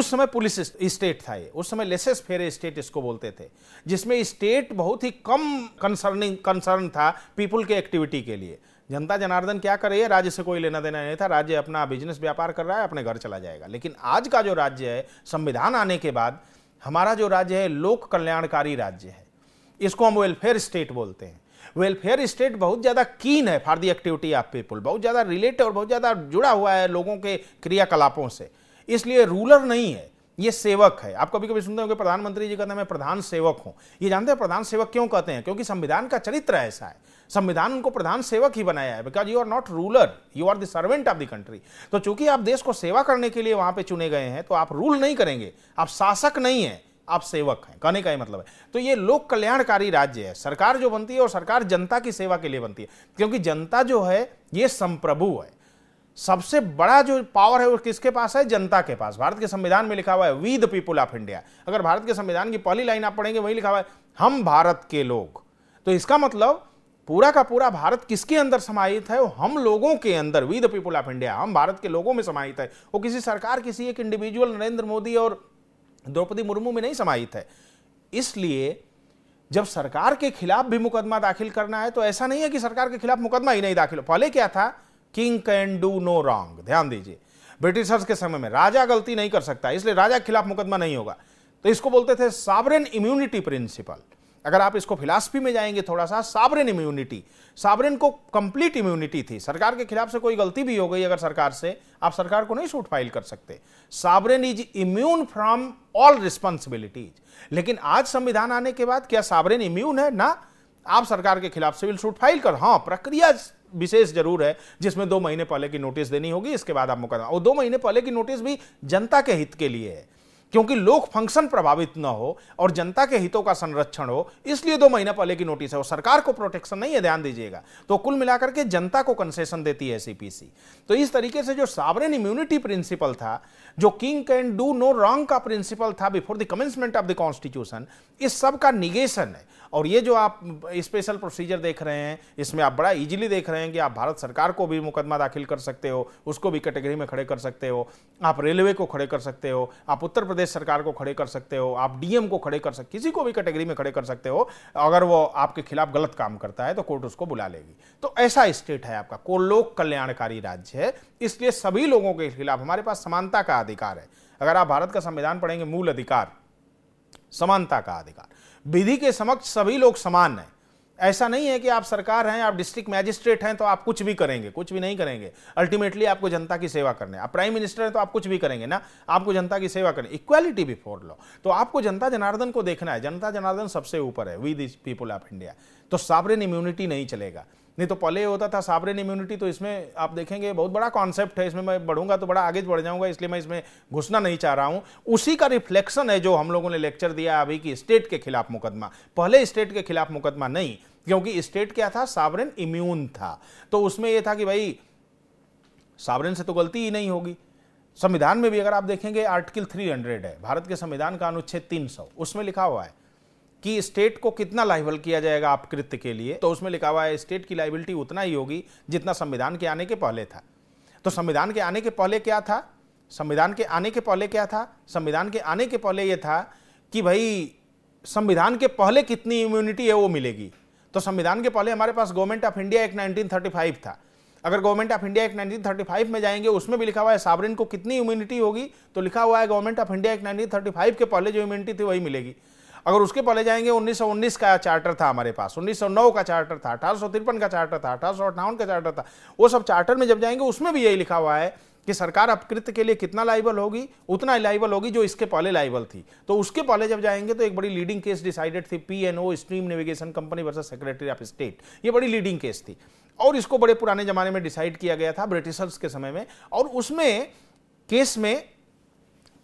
उस समय पुलिस स्टेट था ये उस समय लेसेस फेरे स्टेट इसको बोलते थे जिसमें स्टेट बहुत ही कम कंसर्निंग कंसर्न था पीपल के एक्टिविटी के लिए जनता जनार्दन क्या कर रही है राज्य से कोई लेना देना नहीं था राज्य अपना बिजनेस व्यापार कर रहा है अपने घर चला जाएगा लेकिन आज का जो राज्य है संविधान आने के बाद हमारा जो राज्य है लोक कल्याणकारी राज्य है इसको हम वेलफेयर स्टेट बोलते हैं वेलफेयर स्टेट बहुत ज़्यादा कीन है for the activity of people बहुत ज़्यादा रिलेटेड और बहुत ज़्यादा जुड़ा हुआ है लोगों के क्रियाकलापों से इसलिए रूलर नहीं है ये सेवक है आप कभी कभी सुनते हो प्रधानमंत्री जी कहते हैं मैं प्रधान सेवक हूँ ये जानते हैं प्रधान सेवक क्यों कहते हैं क्योंकि संविधान का चरित्र ऐसा है संविधान उनको प्रधान सेवक ही बनाया है because you are not ruler you are the servant of the country तो चूंकि आप देश को सेवा करने के लिए वहां पे चुने गए हैं तो आप रूल नहीं करेंगे आप शासक नहीं है आप सेवक हैं कहने का ही मतलब है तो ये लोक कल्याणकारी राज्य है सरकार जो बनती है और सरकार जनता की सेवा के लिए बनती है क्योंकि जनता जो है ये संप्रभु है सबसे बड़ा जो पावर है वो किसके पास है जनता के पास भारत के संविधान में लिखा हुआ है we the people of India अगर भारत के संविधान की पहली लाइन आप पढ़ेंगे वही लिखा हुआ है हम भारत के लोग तो इसका मतलब पूरा का पूरा भारत किसके अंदर समाहित है वो हम लोगों के अंदर we the people of India हम भारत के लोगों में समाहित है वो किसी सरकार किसी एक इंडिविजुअल नरेंद्र मोदी और द्रौपदी मुर्मू में नहीं समाहित है इसलिए जब सरकार के खिलाफ भी मुकदमा दाखिल करना है तो ऐसा नहीं है कि सरकार के खिलाफ मुकदमा ही नहीं दाखिल पहले क्या था king can do no wrong ध्यान दीजिए ब्रिटिशर्स के समय में राजा गलती नहीं कर सकता इसलिए राजा के खिलाफ मुकदमा नहीं होगा तो इसको बोलते थे सावरेन इम्यूनिटी प्रिंसिपल अगर आप इसको फिलासफी में जाएंगे थोड़ा सा साबरेन इम्यूनिटी साबरेन को कंप्लीट इम्यूनिटी थी सरकार के खिलाफ से कोई गलती भी हो गई अगर सरकार से आप सरकार को नहीं सूट फाइल कर सकते sovereign is immune from all responsibilities लेकिन आज संविधान आने के बाद क्या साबरेन इम्यून है ना आप सरकार के खिलाफ सिविल सूट फाइल कर हाँ प्रक्रिया विशेष जरूर है जिसमें दो महीने पहले की नोटिस देनी होगी इसके बाद आप मुकदमा और दो महीने पहले की नोटिस भी जनता के हित के लिए है क्योंकि लोक फंक्शन प्रभावित न हो और जनता के हितों का संरक्षण हो इसलिए दो महीना पहले की नोटिस है और सरकार को प्रोटेक्शन नहीं है ध्यान दीजिएगा तो कुल मिलाकर के जनता को कंसेशन देती है सीपीसी तो इस तरीके से जो सावरेन इम्यूनिटी प्रिंसिपल था जो king can do no wrong का प्रिंसिपल था before the commencement of the constitution इस सब का निगेशन है और ये जो आप स्पेशल प्रोसीजर देख रहे हैं इसमें आप बड़ा इजीली देख रहे हैं कि आप भारत सरकार को भी मुकदमा दाखिल कर सकते हो उसको भी कैटेगरी में खड़े कर सकते हो आप रेलवे को खड़े कर सकते हो आप उत्तर प्रदेश सरकार को खड़े कर सकते हो आप डीएम को खड़े कर सकते किसी को भी कैटेगरी में खड़े कर सकते हो अगर वो आपके खिलाफ गलत काम करता है तो कोर्ट उसको बुला लेगी तो ऐसा स्टेट है आपका को लोक कल्याणकारी राज्य है इसलिए सभी लोगों के खिलाफ हमारे पास समानता का अधिकार है अगर आप भारत का संविधान पढ़ेंगे मूल अधिकार समानता का अधिकार विधि के समक्ष सभी लोग समान हैं ऐसा नहीं है कि आप सरकार हैं आप डिस्ट्रिक्ट मैजिस्ट्रेट हैं तो आप कुछ भी करेंगे कुछ भी नहीं करेंगे अल्टीमेटली आपको जनता की सेवा करने आप प्राइम मिनिस्टर हैं तो आप कुछ भी करेंगे ना आपको जनता की सेवा करनी इक्वालिटी बिफोर लॉ तो आपको जनता जनार्दन को देखना है जनता जनार्दन सबसे ऊपर है we this people of India तो सावरेन इम्यूनिटी नहीं चलेगा नहीं तो पहले होता था साबरेन इम्यूनिटी तो इसमें आप देखेंगे बहुत बड़ा कॉन्सेप्ट है इसमें मैं बढ़ूंगा तो बड़ा आगे बढ़ जाऊंगा इसलिए मैं इसमें घुसना नहीं चाह रहा हूं उसी का रिफ्लेक्शन है जो हम लोगों ने लेक्चर दिया अभी कि स्टेट के खिलाफ मुकदमा पहले स्टेट के खिलाफ मुकदमा नहीं क्योंकि स्टेट क्या था सावरन इम्यून था तो उसमें यह था कि भाई साबरेन से तो गलती ही नहीं होगी संविधान में भी अगर आप देखेंगे आर्टिकल 300 है भारत के संविधान का अनुच्छेद 300 उसमें लिखा हुआ है कि स्टेट को कितना लाइबल किया जाएगा आपकृत्य के लिए तो उसमें लिखा हुआ है स्टेट की लाइबिलिटी उतना ही होगी जितना संविधान के आने के पहले था तो संविधान के आने के पहले क्या था संविधान के आने के पहले क्या था संविधान के आने के पहले यह था कि भाई संविधान के पहले कितनी इम्यूनिटी है वो मिलेगी तो संविधान के पहले हमारे पास गवर्नमेंट ऑफ इंडिया थर्टी 1935 था अगर गवर्नमेंट ऑफ इंडिया थर्टी 1935 में जाएंगे उसमें भी लिखा हुआ है साबरिन को कितनी इम्यूनिटी होगी तो लिखा हुआ है गवर्नमेंट ऑफ इंडिया एक्ट 1935 के पहले जो इम्यूनिटी थी वही मिलेगी अगर उसके पहले जाएंगे 1919 का चार्टर था हमारे पास 1909 का चार्टर था अठारह का चार्टर था अठारह का चार्टर था वो सब चार्टर में जब जाएंगे उसमें भी यही लिखा हुआ है कि सरकार अपकृत के लिए कितना लाइबल होगी उतना लाइबल होगी जो इसके पहले लाइबल थी तो उसके पहले जब जाएंगे तो एक बड़ी लीडिंग केस डिसाइडेड थी PNO steam navigation company versus secretary of state ये बड़ी लीडिंग केस थी और इसको बड़े पुराने जमाने में डिसाइड किया गया था ब्रिटिशर्स के समय में और उसमें केस में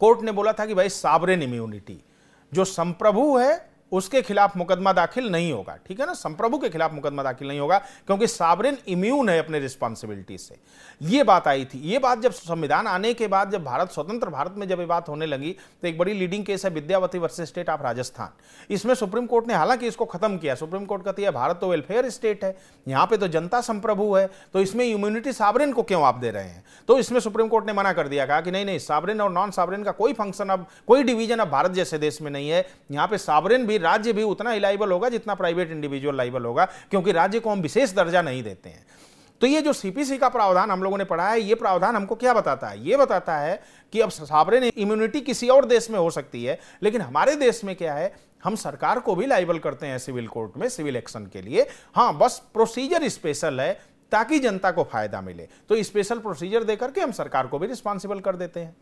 कोर्ट ने बोला था कि भाई साबरेन इम्यूनिटी जो संप्रभु है उसके खिलाफ मुकदमा दाखिल नहीं होगा ठीक है ना संप्रभु के खिलाफ मुकदमा दाखिल नहीं होगा क्योंकि साबरिन इम्यून है अपने रिस्पॉन्सिबिलिटी से यह बात आई थी यह बात जब संविधान आने के बाद जब भारत स्वतंत्र भारत में जब ये बात होने लगी तो एक बड़ी लीडिंग केस है Vidyawati versus state of Rajasthan इसमें सुप्रीम कोर्ट ने हालांकि इसको खत्म किया सुप्रीम कोर्ट कहती है भारत तो वेलफेयर स्टेट है यहां पर तो जनता संप्रभु है तो इसमें इम्यूनिटी साबरिन को क्यों आप दे रहे हैं तो इसमें सुप्रीम कोर्ट ने मना कर दिया कहा कि नहीं नहीं साबरिन और नॉन साबरिन का कोई फंक्शन अब कोई डिवीजन अब भारत जैसे देश में नहीं है यहां पर साबरिन भी तभी राज्य भी उतना ही लाइबल होगा जितना प्राइवेट इंडिविजुअल लाइबल होगा क्योंकि राज्य को हम विशेष दर्जा नहीं देते हैं तो ये जो सीपीसी का प्रावधान हम लोगों ने पढ़ा है ये प्रावधान हमको क्या बताता है ये बताता है कि अब ने इम्यूनिटी किसी और देश में हो सकती है लेकिन हमारे देश में क्या है हम सरकार को भी लाइबल करते हैं सिविल कोर्ट में सिविल एक्शन के लिए हाँ बस प्रोसीजर स्पेशल है ताकि जनता को फायदा मिले तो स्पेशल प्रोसीजर देकर के हम सरकार को भी रिस्पॉन्सिबल कर देते हैं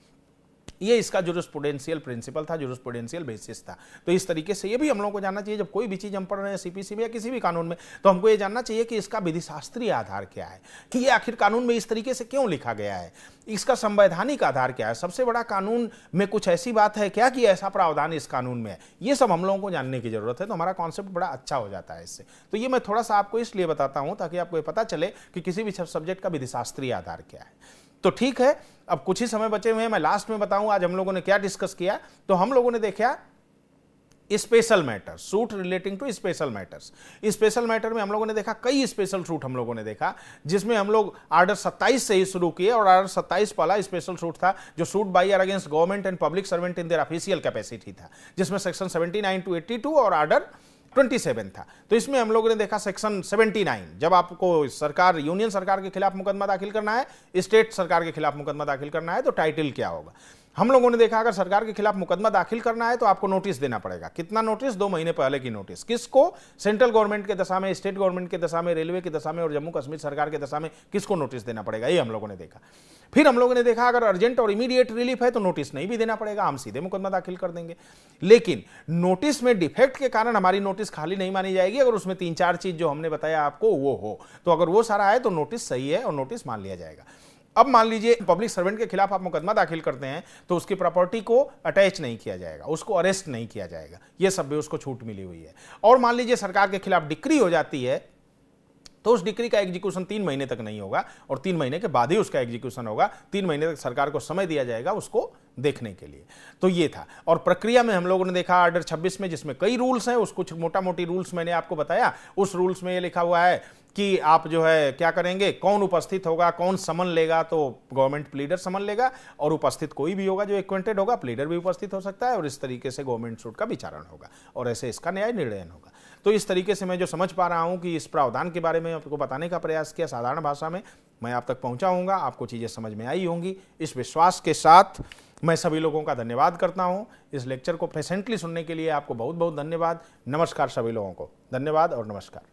ये इसका जुरुस्पोडेंशियल प्रिंसिपल था जुरुस्पोडेंशियल बेसिस था तो इस तरीके से ये भी हम लोग को जानना चाहिए जब कोई भी चीज़ हम पढ़ रहे हैं सीपीसी में या किसी भी कानून में तो हमको ये जानना चाहिए कि इसका विधि शास्त्रीय आधार क्या है कि ये आखिर कानून में इस तरीके से क्यों लिखा गया है इसका संवैधानिक आधार क्या है सबसे बड़ा कानून में कुछ ऐसी बात है क्या कि ऐसा प्रावधान इस कानून में है ये सब हम लोगों को जानने की जरूरत है तो हमारा कॉन्सेप्ट बड़ा अच्छा हो जाता है इससे तो ये मैं थोड़ा सा आपको इसलिए बताता हूँ ताकि आपको ये पता चले कि किसी भी सब्जेक्ट का विधि शास्त्रीय आधार क्या है तो ठीक है अब कुछ ही समय बचे हुए हैं मैं लास्ट में बताऊं आज हम लोगों ने क्या डिस्कस किया तो हम लोगों ने देखा special matter suit relating to special matters special matter में हम लोगों ने देखा कई स्पेशल सूट हम लोगों ने देखा जिसमें हम लोग आर्डर 27 से ही शुरू किए और आर्डर 27 पहला स्पेशल सूट था जो suit by or against government and public servant in their official capacity था जिसमें सेक्शन सेवेंटी टू एट्टी और आर्डर 27 था तो इसमें हम लोगों ने देखा सेक्शन 79 जब आपको सरकार यूनियन सरकार के खिलाफ मुकदमा दाखिल करना है स्टेट सरकार के खिलाफ मुकदमा दाखिल करना है तो टाइटल क्या होगा हम लोगों ने देखा अगर सरकार के खिलाफ मुकदमा दाखिल करना है तो आपको नोटिस देना पड़ेगा कितना नोटिस दो महीने पहले की नोटिस किसको सेंट्रल गवर्नमेंट के दशा में स्टेट गवर्नमेंट के दशा में रेलवे की दशा में और जम्मू कश्मीर सरकार के दशा में किसको नोटिस देना पड़ेगा ये हम लोगों ने देखा फिर हम लोगों ने देखा अगर अर्जेंट और इमीडिएट रिलीफ है तो नोटिस नहीं भी देना पड़ेगा हम सीधे मुकदमा दाखिल कर देंगे लेकिन नोटिस में डिफेक्ट के कारण हमारी नोटिस खाली नहीं मानी जाएगी अगर उसमें तीन चार चीज जो हमने बताया आपको वो हो तो अगर वो सारा है तो नोटिस सही है और नोटिस मान लिया जाएगा अब मान लीजिए पब्लिक सर्वेंट के खिलाफ आप मुकदमा दाखिल करते हैं तो उसकी प्रॉपर्टी को अटैच नहीं किया जाएगा उसको अरेस्ट नहीं किया जाएगा यह सब भी उसको छूट मिली हुई है और मान लीजिए सरकार के खिलाफ डिक्री हो जाती है तो उस डिक्री का एग्जीक्यूशन तीन महीने तक नहीं होगा और तीन महीने के बाद ही उसका एग्जीक्यूशन होगा तीन महीने तक सरकार को समय दिया जाएगा उसको देखने के लिए तो ये था और प्रक्रिया में हम लोगों ने देखा आर्डर 26 में जिसमें कई रूल्स हैं उस कुछ मोटा मोटी रूल्स मैंने आपको बताया उस रूल्स में ये लिखा हुआ है कि आप जो है क्या करेंगे कौन उपस्थित होगा कौन समन लेगा तो गवर्नमेंट प्लीडर समन लेगा और उपस्थित कोई भी होगा जो एक्वेंटेड होगा प्लीडर भी उपस्थित हो सकता है और इस तरीके से गवर्नमेंट सूट का विचारण होगा और ऐसे इसका न्याय निर्णयन होगा तो इस तरीके से मैं जो समझ पा रहा हूँ कि इस प्रावधान के बारे में आपको बताने का प्रयास किया साधारण भाषा में मैं आप तक पहुँचाऊँगा आपको चीज़ें समझ में आई होंगी इस विश्वास के साथ मैं सभी लोगों का धन्यवाद करता हूँ इस लेक्चर को प्रेसेंटली सुनने के लिए आपको बहुत बहुत धन्यवाद नमस्कार सभी लोगों को धन्यवाद और नमस्कार